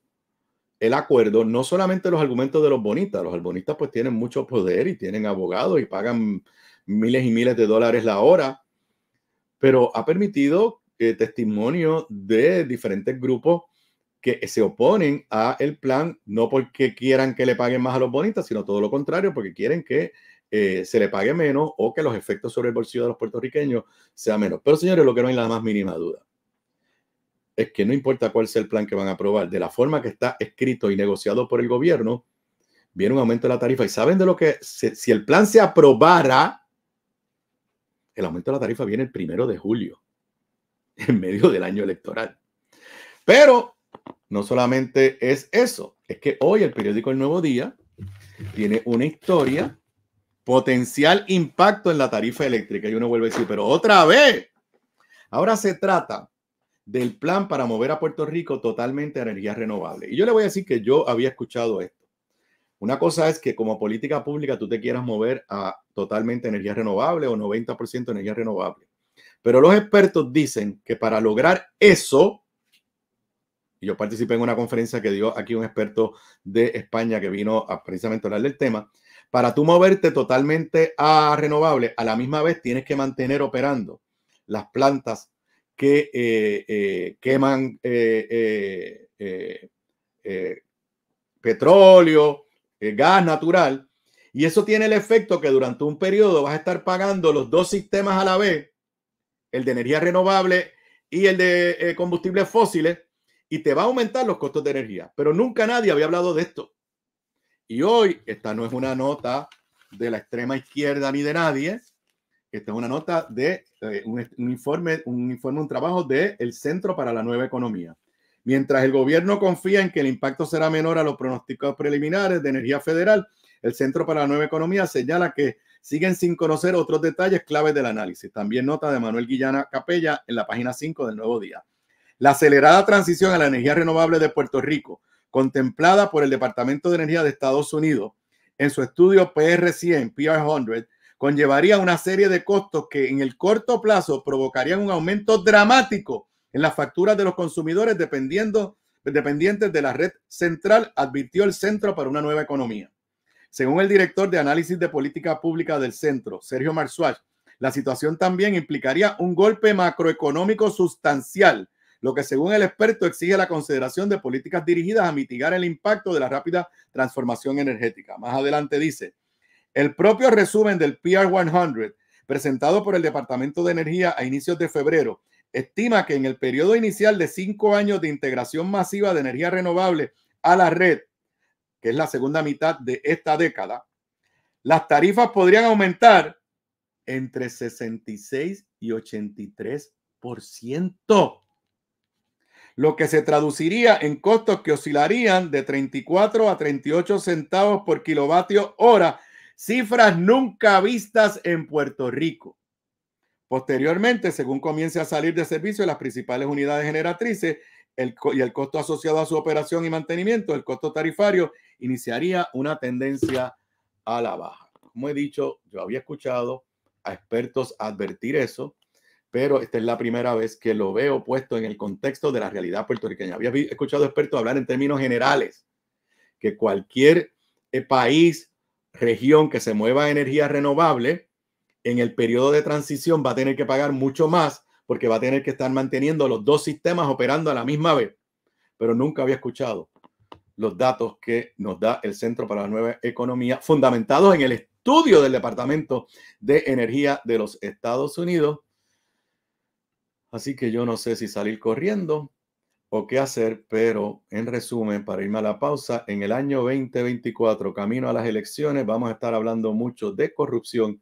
el acuerdo, no solamente los argumentos de los bonitas los bonistas pues tienen mucho poder y tienen abogados y pagan miles y miles de dólares la hora, pero ha permitido testimonio de diferentes grupos que se oponen a el plan, no porque quieran que le paguen más a los bonitas, sino todo lo contrario, porque quieren que eh, se le pague menos o que los efectos sobre el bolsillo de los puertorriqueños sean menos. Pero señores, lo que no hay la más mínima duda es que no importa cuál sea el plan que van a aprobar, de la forma que está escrito y negociado por el gobierno, viene un aumento de la tarifa. Y saben de lo que, si el plan se aprobara, el aumento de la tarifa viene el primero de julio, [laughs] en medio del año electoral. Pero no solamente es eso, es que hoy el periódico El Nuevo Día tiene una historia, potencial impacto en la tarifa eléctrica. Y uno vuelve a decir, pero otra vez. Ahora se trata del plan para mover a Puerto Rico totalmente a energías renovables. Y yo le voy a decir que yo había escuchado esto. Una cosa es que como política pública tú te quieras mover a totalmente energía renovable o 90% energía renovable. Pero los expertos dicen que para lograr eso, yo participé en una conferencia que dio aquí un experto de España que vino a precisamente hablar del tema, para tú moverte totalmente a renovable, a la misma vez tienes que mantener operando las plantas que eh, eh, queman eh, petróleo, eh, gas natural, y eso tiene el efecto que durante un periodo vas a estar pagando los dos sistemas a la vez, el de energía renovable y el de eh, combustibles fósiles, y te va a aumentar los costos de energía. Pero nunca nadie había hablado de esto. Y hoy, esta no es una nota de la extrema izquierda ni de nadie, esta es una nota de eh, un, informe, un informe, un trabajo del el Centro para la Nueva Economía. Mientras el gobierno confía en que el impacto será menor a los pronósticos preliminares de energía federal, el Centro para la Nueva Economía señala que siguen sin conocer otros detalles claves del análisis. También nota de Manuel Guillana Capella en la página 5 del Nuevo Día. La acelerada transición a la energía renovable de Puerto Rico, contemplada por el Departamento de Energía de Estados Unidos en su estudio PR100, PR100, conllevaría una serie de costos que en el corto plazo provocarían un aumento dramático en las facturas de los consumidores dependientes de la red central, advirtió el Centro para una Nueva Economía. Según el director de Análisis de Política Pública del Centro, Sergio Marzuach, la situación también implicaría un golpe macroeconómico sustancial, lo que según el experto exige la consideración de políticas dirigidas a mitigar el impacto de la rápida transformación energética. Más adelante dice, el propio resumen del PR 100 presentado por el Departamento de Energía a inicios de febrero estima que en el periodo inicial de cinco años de integración masiva de energía renovable a la red, que es la segunda mitad de esta década, las tarifas podrían aumentar entre 66 y 83%, lo que se traduciría en costos que oscilarían de 34 a 38 centavos por kilovatio hora, cifras nunca vistas en Puerto Rico. Posteriormente, según comience a salir de servicio las principales unidades generatrices y el costo asociado a su operación y mantenimiento, el costo tarifario, iniciaría una tendencia a la baja. Como he dicho, yo había escuchado a expertos advertir eso, pero esta es la primera vez que lo veo puesto en el contexto de la realidad puertorriqueña. Había escuchado a expertos hablar en términos generales, que cualquier eh, país, región que se mueva a energía renovable, en el periodo de transición va a tener que pagar mucho más porque va a tener que estar manteniendo los dos sistemas operando a la misma vez. Pero nunca había escuchado los datos que nos da el Centro para la Nueva Economía, fundamentados en el estudio del Departamento de Energía de los Estados Unidos. Así que yo no sé si salir corriendo o qué hacer, pero en resumen, para irme a la pausa, en el año 2024, camino a las elecciones, vamos a estar hablando mucho de corrupción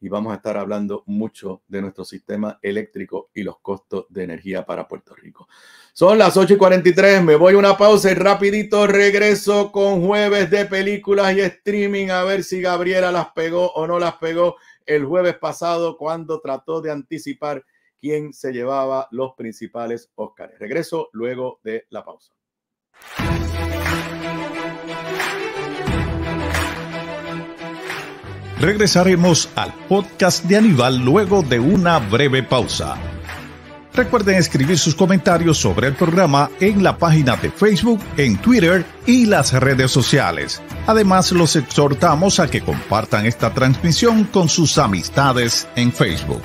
y vamos a estar hablando mucho de nuestro sistema eléctrico y los costos de energía para Puerto Rico. Son las 8 y 43, me voy a una pausa y rapidito regreso con jueves de películas y streaming a ver si Gabriela las pegó o no las pegó el jueves pasado cuando trató de anticipar quién se llevaba los principales Óscares. Regreso luego de la pausa. Regresaremos al podcast de Aníbal luego de una breve pausa. Recuerden escribir sus comentarios sobre el programa en la página de Facebook, en Twitter y las redes sociales. Además, los exhortamos a que compartan esta transmisión con sus amistades en Facebook.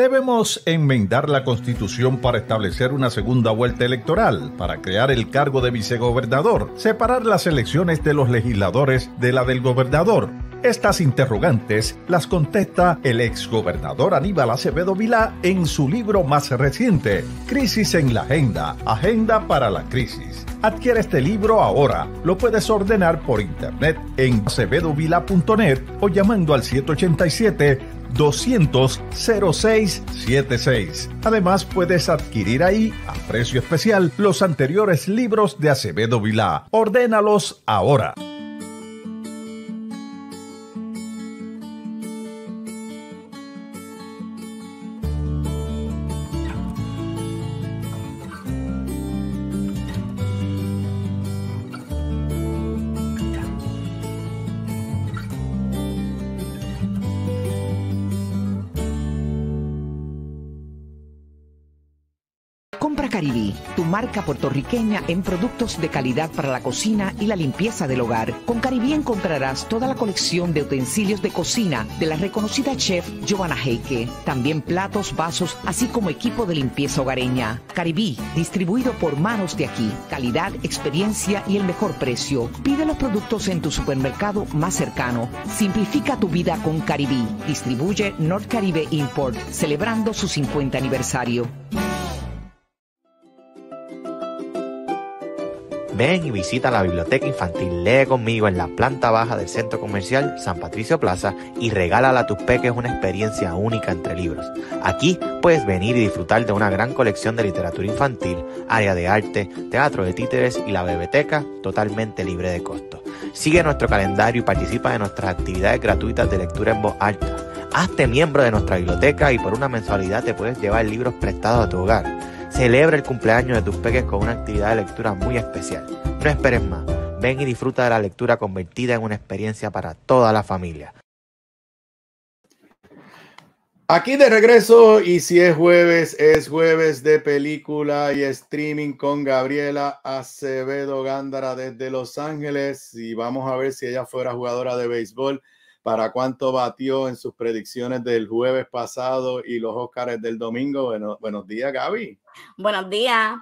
Debemos enmendar la constitución para establecer una segunda vuelta electoral, para crear el cargo de vicegobernador, separar las elecciones de los legisladores de la del gobernador. Estas interrogantes las contesta el exgobernador Aníbal Acevedo Vilá en su libro más reciente, Crisis en la Agenda, Agenda para la Crisis. Adquiere este libro ahora. Lo puedes ordenar por internet en acevedovila.net o llamando al 787 200 0676. Además, puedes adquirir ahí, a precio especial, los anteriores libros de Acevedo Vilá. Ordénalos ahora. marca puertorriqueña en productos de calidad para la cocina y la limpieza del hogar. Con Caribí encontrarás toda la colección de utensilios de cocina de la reconocida chef Giovanna Heike. También platos, vasos, así como equipo de limpieza hogareña. Caribí, distribuido por manos de aquí. Calidad, experiencia y el mejor precio. Pide los productos en tu supermercado más cercano. Simplifica tu vida con Caribí. Distribuye North Caribe Import, celebrando su 50 aniversario. Ven y visita la biblioteca infantil Lee conmigo en la planta baja del centro comercial San Patricio Plaza y regálala a tus peques una experiencia única entre libros. Aquí puedes venir y disfrutar de una gran colección de literatura infantil, área de arte, teatro de títeres y la biblioteca totalmente libre de costo. Sigue nuestro calendario y participa de nuestras actividades gratuitas de lectura en voz alta. Hazte miembro de nuestra biblioteca y por una mensualidad te puedes llevar libros prestados a tu hogar. Celebra el cumpleaños de tus peques con una actividad de lectura muy especial. No esperes más. Ven y disfruta de la lectura convertida en una experiencia para toda la familia. Aquí de regreso y si es jueves, es jueves de película y streaming con Gabriela Acevedo Gándara desde Los Ángeles y vamos a ver si ella fuera jugadora de béisbol, para cuánto batió en sus predicciones del jueves pasado y los Óscares del domingo. buenos días, Gaby. Buenos días.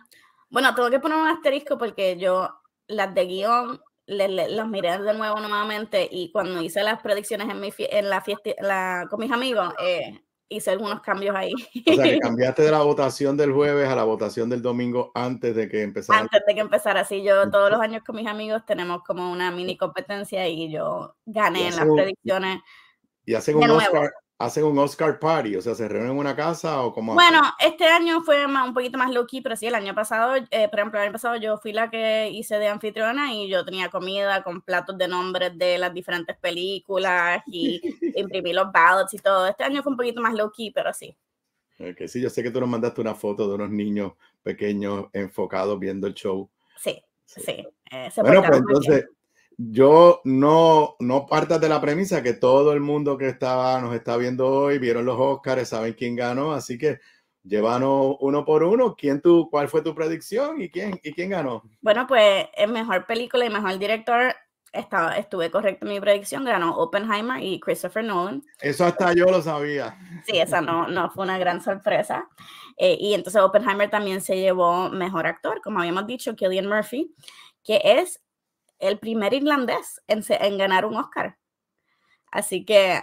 Bueno, tengo que poner un asterisco porque yo las de guión las miré de nuevo nuevamente y cuando hice las predicciones en, mi en la con mis amigos, eh, hice algunos cambios ahí. O sea, que [laughs] cambiaste de la votación del jueves a la votación del domingo antes de que empezara. Antes de que empezara, sí, yo todos los años con mis amigos tenemos como una mini competencia y yo gané las predicciones. Y hace un hacen un Oscar party, o sea, se reúnen en una casa o como... Bueno, este año fue más, un poquito más low key, pero sí, el año pasado, eh, por ejemplo, el año pasado yo fui la que hice de anfitriona y yo tenía comida con platos de nombres de las diferentes películas y [laughs] imprimí los ballots y todo. Este año fue un poquito más low key, pero sí. Que sí, yo sé que tú nos mandaste una foto de unos niños pequeños enfocados viendo el show. Sí, sí. Eh, se bueno, pues entonces yo no, no partas de la premisa que todo el mundo que estaba, nos está viendo hoy, vieron los Oscars, saben quién ganó, así que llévanos uno por uno. ¿Quién tú, ¿Cuál fue tu predicción y quién, y quién ganó? Bueno, pues en mejor película y mejor director estaba, estuve correcto en mi predicción, ganó Oppenheimer y Christopher Nolan. Eso hasta yo lo sabía. Sí, esa no, no fue una gran sorpresa. Eh, y entonces Oppenheimer también se llevó mejor actor, como habíamos dicho, Killian Murphy, que es el primer irlandés en, en ganar un Oscar. Así que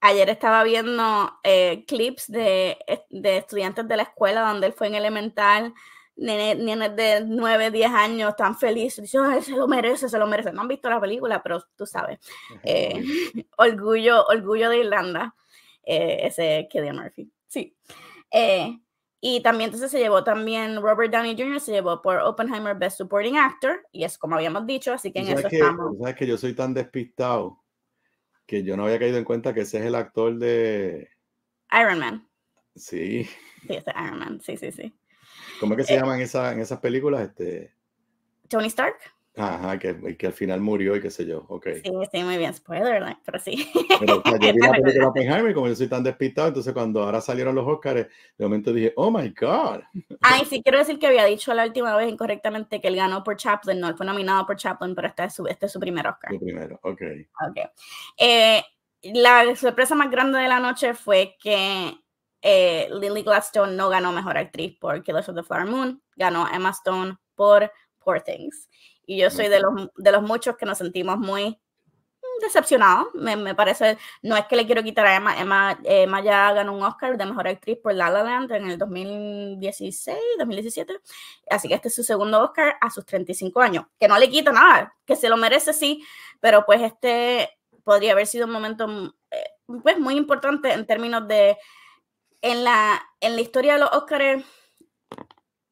ayer estaba viendo eh, clips de, estudiantes de la escuela donde él fue en elemental, nenes de 9, 10 años tan felices, Dijo, se lo merece, se lo merece. No han visto la película, pero tú sabes. Eh, [laughs] orgullo, orgullo de Irlanda, eh, ese Killian Murphy. Sí. Y también entonces se llevó también Robert Downey Jr. se llevó por Oppenheimer Best Supporting Actor y es como habíamos dicho, así que en eso que, estamos. Sabes que yo soy tan despistado que yo no había caído en cuenta que ese es el actor de Iron Man. Sí. Sí, ese Iron Man, sí, sí, sí. ¿Cómo es que se eh, llama llaman en, esa, en esas películas? Este... Tony Stark. Ajá, que, al final murió y qué sé yo, ok. Sí, sí, muy bien, spoiler pero sí. Pero, [laughs] yo vi la película Oppenheimer, como yo soy tan despistado, entonces cuando ahora salieron los Oscars, de momento dije, oh my God. Ay, sí, quiero decir que había dicho la última vez incorrectamente que él ganó por Chaplin, no, él fue nominado por Chaplin, pero este es su, este su primer Oscar. Su primero, ok. Ok. Eh, la sorpresa más grande de la noche fue que eh, Lily Gladstone no ganó Mejor Actriz por Killers of the Flower Moon, ganó Emma Stone por Poor Things. Y yo soy de los, muchos que nos sentimos muy decepcionados. Me, parece, no es que le quiero quitar a Emma, Emma, ya ganó un Oscar de Mejor Actriz por La La Land en el 2016, 2017. Así que este es su segundo Oscar a sus 35 años, que no le quita nada, que se lo merece, sí, pero pues este podría haber sido un momento eh, pues muy importante en términos de, en la, en la historia de los Oscars,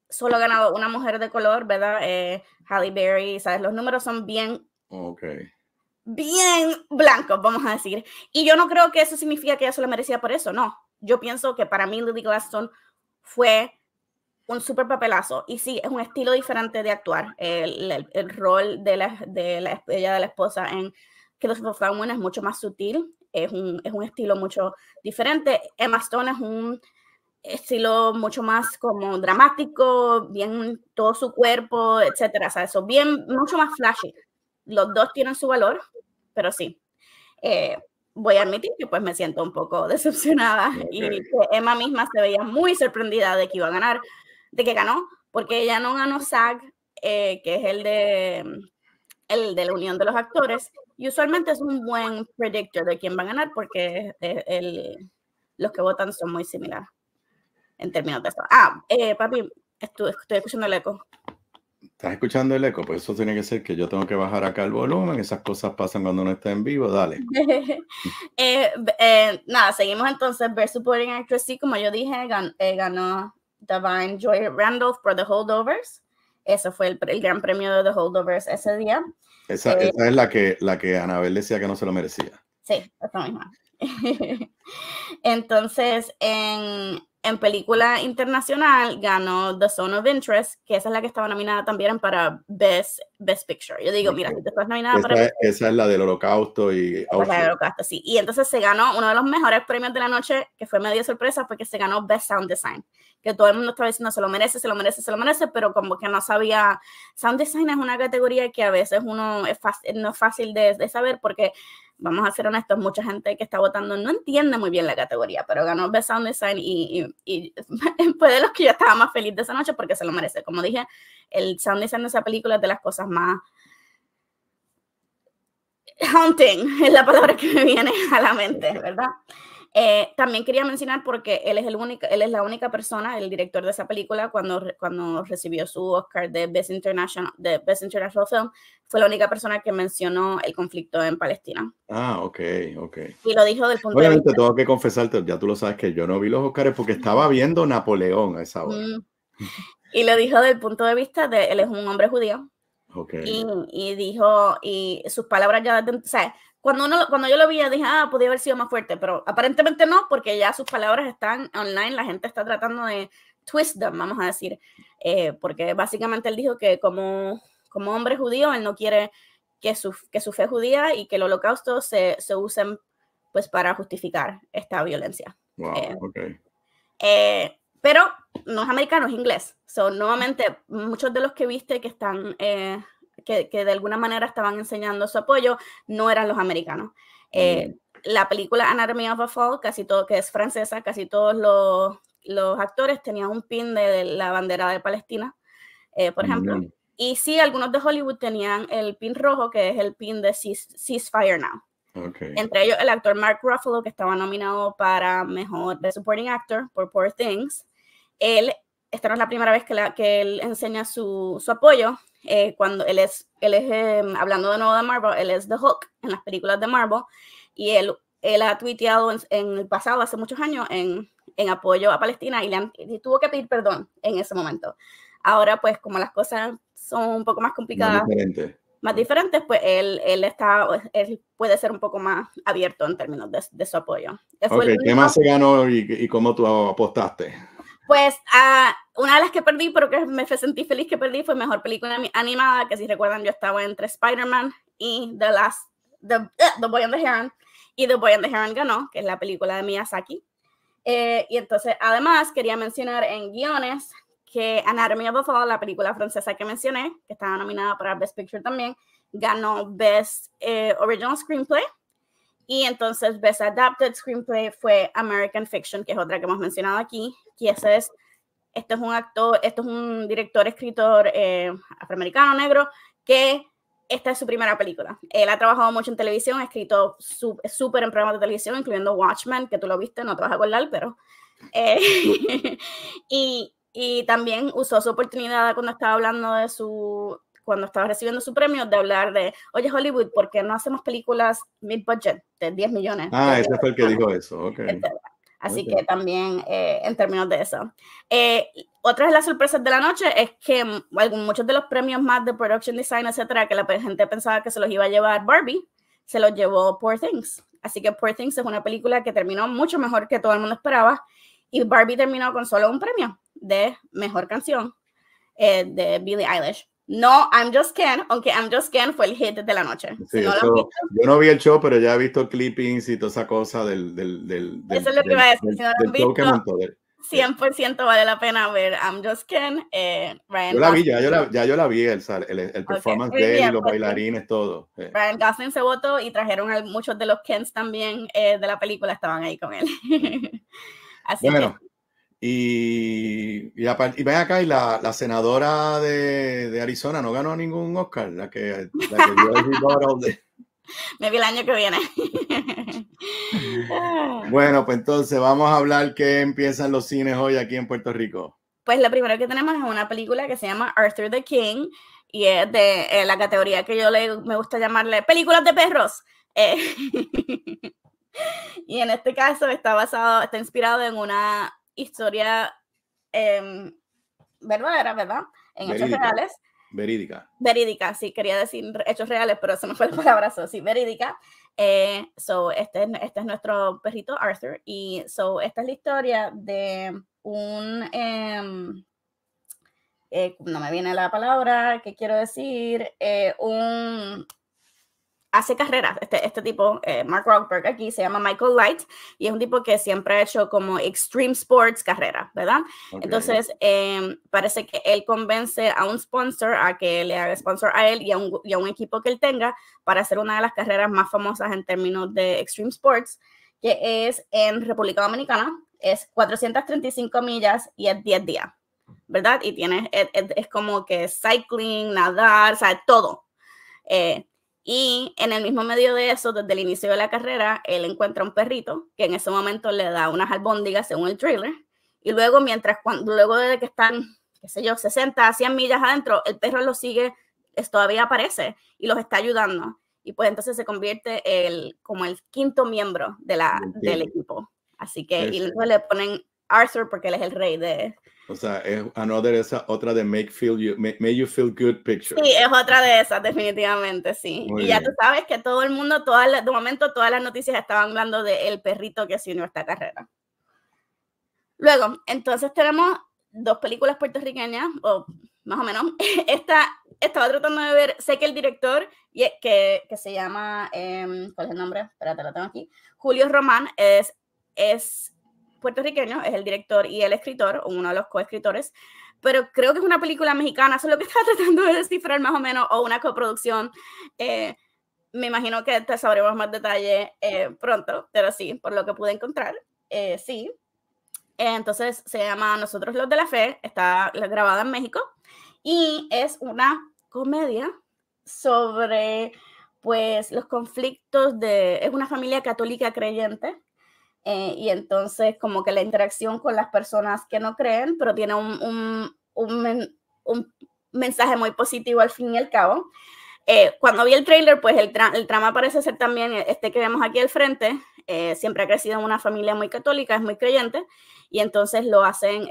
solo ha ganado una mujer de color, ¿verdad? Eh, Halle Berry, ¿sabes? Los números son bien. Okay. Bien blancos, vamos a decir. Y yo no creo que eso significa que ella se lo merecía por eso, no. Yo pienso que para mí Lily Gladstone fue un súper papelazo. Y sí, es un estilo diferente de actuar. El, rol de la, de ella de la esposa en que los of es mucho más sutil. Es un, es un estilo mucho diferente. Emma Stone es un estilo mucho más como dramático, bien todo su cuerpo, etcétera, o sea, eso, bien, mucho más flashy. Los dos tienen su valor, pero sí. Eh, voy a admitir que pues me siento un poco [laughs] decepcionada y que Emma misma se veía muy sorprendida de que iba a ganar, de que ganó, porque ella no ganó SAG, eh, que es el de, el de la Unión de los Actores, y usualmente es un buen predictor de quién va a ganar porque eh, los que votan son muy similares en términos de eso. Ah, eh, papi, estoy, escuchando el eco. ¿Estás escuchando el eco? Pues eso tiene que ser que yo tengo que bajar acá el volumen, esas cosas pasan cuando uno está en vivo, dale. [laughs] Eh, eh, nada, seguimos entonces, versus Supporting Actress, sí, como yo dije, ganó Divine Joy Randolph por The Holdovers, ese fue el, gran premio de The Holdovers ese día. Esa, es la que, la que Anabel decía que no se lo merecía. Sí, esa misma. [laughs] entonces, en, en película internacional ganó The Zone of Interest, que esa es la que estaba nominada también para Best, Best Picture. Yo digo, mira, si te estás nominada para. esa es la del Holocausto y. la del Holocausto, sí. Y entonces se ganó uno de los mejores premios de la noche, que fue medio sorpresa, porque se ganó Best Sound Design. Que todo el mundo estaba diciendo, se lo merece, se lo merece, se lo merece, pero como que no sabía. Sound Design es una categoría que a veces uno es no es fácil de, de saber, porque vamos a ser honestos, mucha gente que está votando no entiende muy bien la categoría, pero ganó Best Sound Design y, y, [laughs] fue de los que yo estaba más feliz de esa noche porque se lo merece. Como dije, el Sound Design de esa película es de las cosas más haunting, [laughs] es la palabra que me viene a la mente, ¿verdad? Eh, también quería mencionar porque él es, el único, él es la única persona, el director de esa película, cuando, cuando recibió su Oscar de Best, International, de Best International Film, fue la única persona que mencionó el conflicto en Palestina. Ah, ok, ok. Y lo dijo del punto de vista. tengo que confesarte, ya tú lo sabes, que yo no vi los Oscars porque estaba viendo Napoleón a esa hora. Mm. Y lo dijo del punto de vista de él es un hombre judío. Okay. Y, y, dijo, y sus palabras ya, o sea, cuando, cuando yo lo vi, dije, ah, podía haber sido más fuerte, pero aparentemente no, porque ya sus palabras están online, la gente está tratando de twist them, vamos a decir, eh, porque básicamente él dijo que como, como hombre judío, él no quiere que su, que su fe judía y que el holocausto se, se usen pues para justificar esta violencia. Wow, eh, okay. Eh, pero no es americano, es inglés. Son nuevamente, muchos de los que viste que están que, de alguna manera estaban enseñando su apoyo no eran los americanos. Eh, la película Anatomy of a Fall, casi todo, que es francesa, casi todos los, actores tenían un pin de, la bandera de Palestina, eh, por ejemplo. Y sí, algunos de Hollywood tenían el pin rojo, que es el pin de Ceasefire Now. Entre ellos el actor Mark Ruffalo, que estaba nominado para Mejor Supporting Actor por Poor Things. Él, esta no es la primera vez que, la, que él enseña su, su apoyo. Eh, cuando él es, él es em, hablando de nuevo de Marvel, él es The Hulk en las películas de Marvel y él, él ha tuiteado en, el pasado, hace muchos años, en, en apoyo a Palestina y, le tuvo que pedir perdón en ese momento. Ahora, pues como las cosas son un poco más complicadas, más, diferentes, pues él, él, está, pues, él puede ser un poco más abierto en términos de, de su apoyo. ¿Qué más se ganó y, y cómo tú apostaste? Pues ah, una de las que perdí, pero que me sentí feliz que perdí, fue mejor película animada, que si recuerdan, yo estaba entre Spider-Man y The Last, eh, The, Boy and the Heron, y The Boy and the Heron ganó, que es la película de Miyazaki. Eh, y entonces, además, quería mencionar en guiones que Anatomy of a Fall, la película francesa que mencioné, que estaba nominada para Best Picture también, ganó Best eh, Original Screenplay y entonces Best Adapted Screenplay fue American Fiction, que es otra que hemos mencionado aquí, y es, este es un actor, este es un director, escritor eh, afroamericano, negro, que esta es su primera película. Él ha trabajado mucho en televisión, ha escrito súper en programas de televisión, incluyendo Watchmen, que tú lo viste, no te vas a pero... Eh, [laughs] y, y, también usó su oportunidad cuando estaba hablando de su cuando estaba recibiendo su premio, de hablar de, oye Hollywood, ¿por qué no hacemos películas mid-budget de 10 millones? Ah, ese fue el que dijo eso, ok. Así que también eh, en términos de eso. Eh, otra de las sorpresas de la noche es que muchos de los premios más de production design, etcétera, que la gente pensaba que se los iba a llevar Barbie, se los llevó Poor Things. Así que Poor Things es una película que terminó mucho mejor que todo el mundo esperaba y Barbie terminó con solo un premio de mejor canción eh, de Billie Eilish. No, I'm Just Ken, aunque I'm Just Ken fue el hit de la noche. yo no vi el show, pero ya he visto clippings y toda esa cosa del... del, del, eso es lo que iba a decir, si 100% vale la pena ver I'm Just Ken, eh, Yo la vi, ya yo la, ya yo la vi, el, el, performance de él, los pues, bailarines, todo. Brian Ryan Gosling se votó y trajeron a muchos de los Kens también eh, de la película, estaban ahí con él. [laughs] Así bueno, que, y, y, ven acá, y la, senadora de, Arizona no ganó ningún Oscar, la que, la que dio el de... [laughs] Me vi el año que viene. [laughs] bueno, pues entonces vamos a hablar qué empiezan los cines hoy aquí en Puerto Rico. Pues la primero que tenemos es una película que se llama Arthur the King y es de eh, la categoría que yo le, me gusta llamarle películas de perros. Eh, [laughs] y en este caso está basado, está inspirado en una historia em, verdadera, ¿verdad? En hechos reales. Verídica. Verídica, sí, quería decir hechos reales, pero eso no fue la palabra, sí, verídica. Eh, so, este, este es nuestro perrito Arthur y so, esta es la historia de un... Em, eh, no me viene la palabra ¿qué quiero decir, eh, un, hace carreras. Este, este tipo, eh, Mark Rockberg, aquí se llama Michael Light y es un tipo que siempre ha hecho como extreme sports carreras, ¿verdad? Entonces, em, parece que él convence a un sponsor a que le haga sponsor a él y a, un, equipo que él tenga para hacer una de las carreras más famosas en términos de extreme sports, que es en República Dominicana. Es 435 millas y es 10 días, ¿verdad? Y tiene es, como que cycling, nadar, o sea, todo. Eh, y en el mismo medio de eso, desde el inicio de la carrera, él encuentra un perrito que en ese momento le da unas albóndigas según el trailer. Y luego, mientras, cuando, luego de que están, qué sé yo, 60, 100 millas adentro, el perro lo sigue, es, todavía aparece y los está ayudando. Y pues entonces se convierte el, como el quinto miembro de la, del equipo. Así que, y luego le ponen Arthur porque él es el rey de, o sea, es another esa otra de make feel you make, you feel good picture. Sí, es otra de esas definitivamente, sí. y ya tú sabes que todo el mundo todas de momento todas las noticias estaban hablando del perrito que se unió a esta carrera. Luego, entonces tenemos dos películas puertorriqueñas o más o menos. [laughs] Esta estaba tratando de ver, sé que el director que, que se llama em, ¿cuál es el nombre? Espérate, lo tengo aquí. Julio Román es es puertorriqueño, es el director y el escritor, o uno de los coescritores, pero creo que es una película mexicana, eso lo que [laughs] está tratando de descifrar más o menos, o una coproducción. Eh, me imagino que te sabremos más detalle eh, pronto, pero sí, por lo que pude encontrar, eh, sí. Entonces se llama Nosotros los de la Fe, está grabada en México y es una comedia sobre pues los conflictos de, es una familia católica creyente eh, y entonces como que la interacción con las personas que no creen, pero tiene un, mensaje muy positivo al fin y al cabo. Eh, cuando vi el trailer, pues el, trama parece ser también este que vemos aquí al frente. Eh, siempre ha crecido en una familia muy católica, es muy creyente, y entonces lo hacen,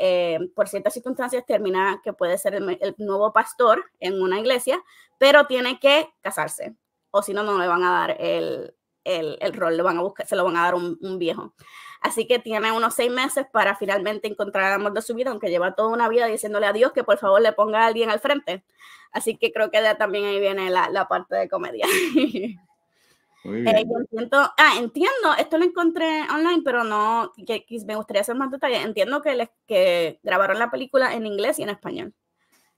por ciertas circunstancias, termina que puede ser el, nuevo pastor en una iglesia, pero tiene que casarse, o si no, no le van a dar el, el, el, rol, lo van a buscar, se lo van a dar un, un, viejo. Así que tiene unos seis meses para finalmente encontrar el amor de su vida, aunque lleva toda una vida diciéndole a Dios que por favor le ponga a alguien al frente. Así que creo que ya también ahí viene la, la parte de comedia. [laughs] Eh, entiendo, ah, entiendo, esto lo encontré online, pero no, que, me gustaría hacer más detalles. Entiendo que, les, que grabaron la película en inglés y en español,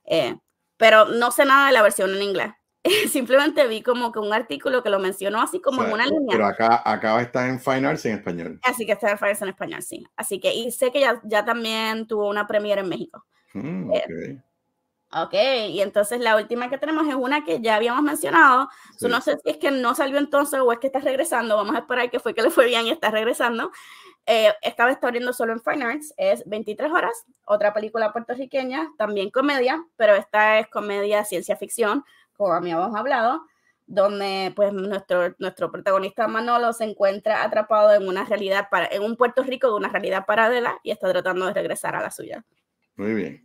eh, pero no sé nada de la versión en inglés. [laughs] simplemente vi como que un artículo que lo mencionó así como en una eh, línea. Pero acá, acá está en Fine Arts en español. Así que está en Fine Arts en español, sí. Así que, y sé que ya, ya también tuvo una premiere en México. Mm, eh, ok. ok, y entonces la última que tenemos es una que ya habíamos mencionado. no sé si es que no salió entonces o es que está regresando. Vamos a esperar que fue que le fue bien y está regresando. Eh, esta vez está abriendo solo en Fine Arts, es 23 horas, otra película puertorriqueña, también comedia, pero esta es comedia ciencia ficción, como habíamos hablado, donde pues nuestro, nuestro protagonista Manolo se encuentra atrapado en una realidad, para, en un Puerto Rico de una realidad paralela y está tratando de regresar a la suya. Muy bien.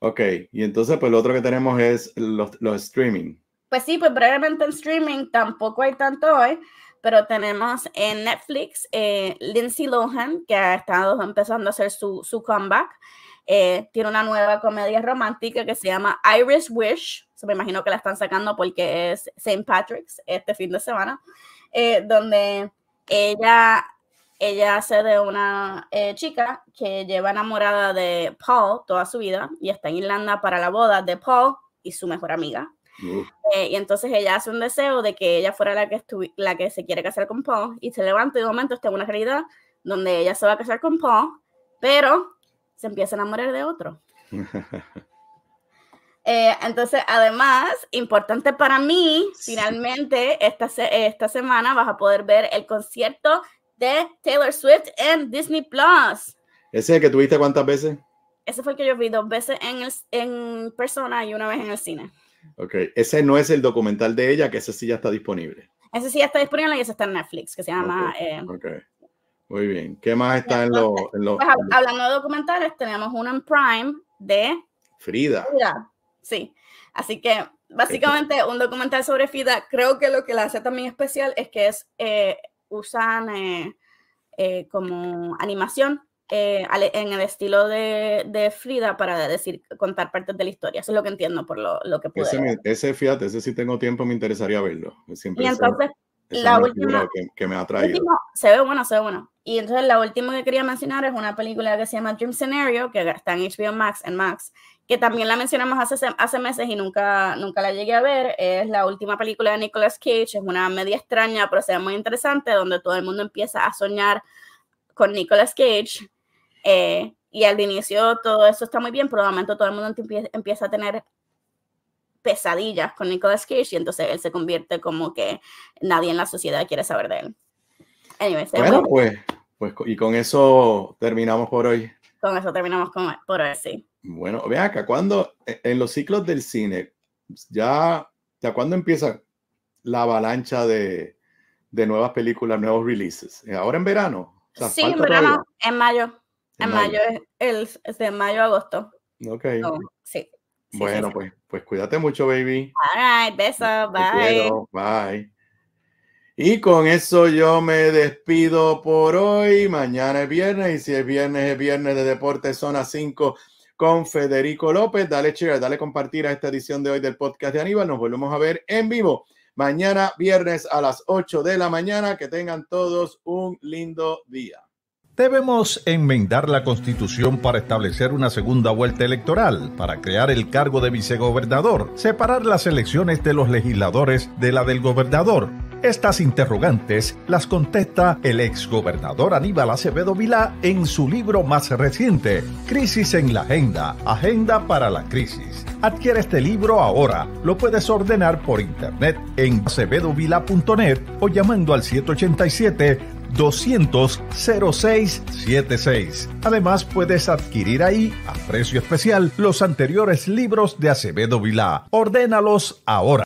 Ok, y entonces pues lo otro que tenemos es los, los streaming. Pues sí, pues brevemente en streaming tampoco hay tanto hoy, pero tenemos en Netflix eh, Lindsay Lohan, que ha estado empezando a hacer su, su comeback. Eh, tiene una nueva comedia romántica que se llama Iris Wish, me imagino que la están sacando porque es St. Patrick's este fin de semana, eh, donde ella, ella hace de una eh, chica que lleva enamorada de Paul toda su vida y está en Irlanda para la boda de Paul y su mejor amiga. Eh, y entonces ella hace un deseo de que ella fuera la que, la que se quiere casar con Paul y se levanta y de momento está en una realidad donde ella se va a casar con Paul, pero se empieza a enamorar de otro. [laughs] Eh, entonces, además, importante para mí, finalmente esta, esta semana vas a poder ver el concierto de Taylor Swift en Disney Plus. ¿Ese es el que tuviste cuántas veces? Ese fue el que yo vi dos veces en, en persona y una vez en el cine. Ok, ese no es el documental de ella, que ese sí ya está disponible. Ese sí ya está disponible y ese está en Netflix, que se llama... Ok, eh, Muy bien. ¿Qué más está en los...? Pues, hablando de documentales, tenemos uno en Prime de... Frida. Frida. Sí, así que pues básicamente un documental sobre Frida, creo que lo que la hace también especial es que es, eh, usan eh, eh, como animación en el estilo de, Frida para decir, contar partes de la historia. Eso es lo que entiendo por lo, lo que pude. Ese, ese, fíjate, ese si tengo tiempo, me interesaría verlo. y entonces, la última que, me ha traído. se ve bueno, se ve bueno. Y entonces la última que quería mencionar es una película que se llama Dream Scenario, que está en HBO Max, en Max, que también la mencionamos hace, hace meses y nunca, nunca la llegué a ver. Es la última película de Nicolas Cage, es una media extraña, pero se ve muy interesante, donde todo el mundo empieza a soñar con Nicolas Cage. Eh, y al inicio todo eso está muy bien, pero de momento todo el mundo empieza a tener pesadillas con Nicolas Cage y entonces él se convierte como que nadie en la sociedad quiere saber de él. bueno, pues, pues y con eso terminamos por hoy. Con eso terminamos por hoy, sí. Bueno, ve acá, cuando e, en los ciclos del cine, ya, ya cuando empieza la avalancha de, de nuevas películas, nuevos releases? ¿Eh, ahora en verano. sí, en verano, en mayo. En, mayo, es, el, de mayo a agosto. Ok. sí bueno, pues, pues cuídate mucho, baby. All bye. bye. Y con eso yo me despido por hoy. Mañana es viernes y si es viernes es viernes de deportes Zona 5 con Federico López. Dale share, dale compartir a esta edición de hoy del podcast de Aníbal. Nos volvemos a ver en vivo mañana viernes a las 8 de la mañana. Que tengan todos un lindo día. Debemos enmendar la constitución para establecer una segunda vuelta electoral, para crear el cargo de vicegobernador, separar las elecciones de los legisladores de la del gobernador. Estas interrogantes las contesta el exgobernador Aníbal Acevedo Vilá en su libro más reciente, Crisis en la Agenda, Agenda para la Crisis. Adquiere este libro ahora, lo puedes ordenar por internet en acevedovila.net o llamando al 787 200 0676. Además, puedes adquirir ahí, a precio especial, los anteriores libros de Acevedo Vilá. Ordénalos ahora.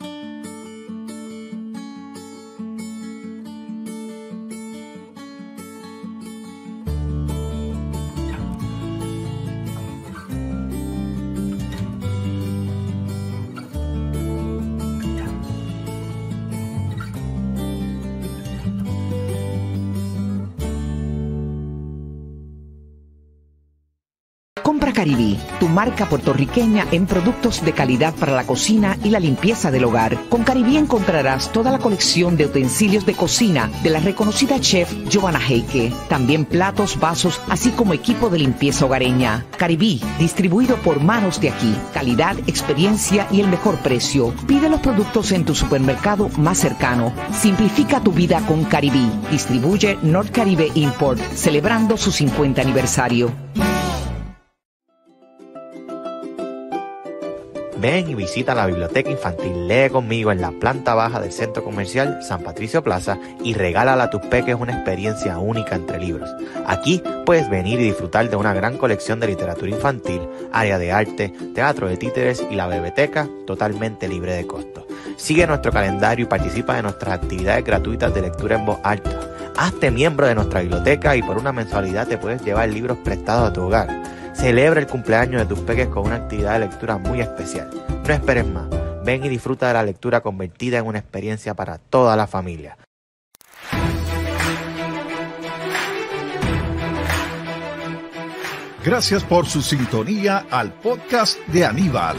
marca puertorriqueña en productos de calidad para la cocina y la limpieza del hogar. Con Caribí encontrarás toda la colección de utensilios de cocina de la reconocida chef Giovanna Heike. También platos, vasos, así como equipo de limpieza hogareña. Caribí, distribuido por manos de aquí. Calidad, experiencia y el mejor precio. Pide los productos en tu supermercado más cercano. Simplifica tu vida con Caribí. Distribuye North Caribe Import, celebrando su 50 aniversario. Ven y visita la biblioteca infantil, lee conmigo en la planta baja del centro comercial San Patricio Plaza y regálala a tus peques una experiencia única entre libros. Aquí puedes venir y disfrutar de una gran colección de literatura infantil, área de arte, teatro de títeres y la biblioteca totalmente libre de costo. Sigue nuestro calendario y participa de nuestras actividades gratuitas de lectura en voz alta. Hazte miembro de nuestra biblioteca y por una mensualidad te puedes llevar libros prestados a tu hogar. Celebra el cumpleaños de tus peques con una actividad de lectura muy especial. No esperes más. Ven y disfruta de la lectura convertida en una experiencia para toda la familia. Gracias por su sintonía al podcast de Aníbal.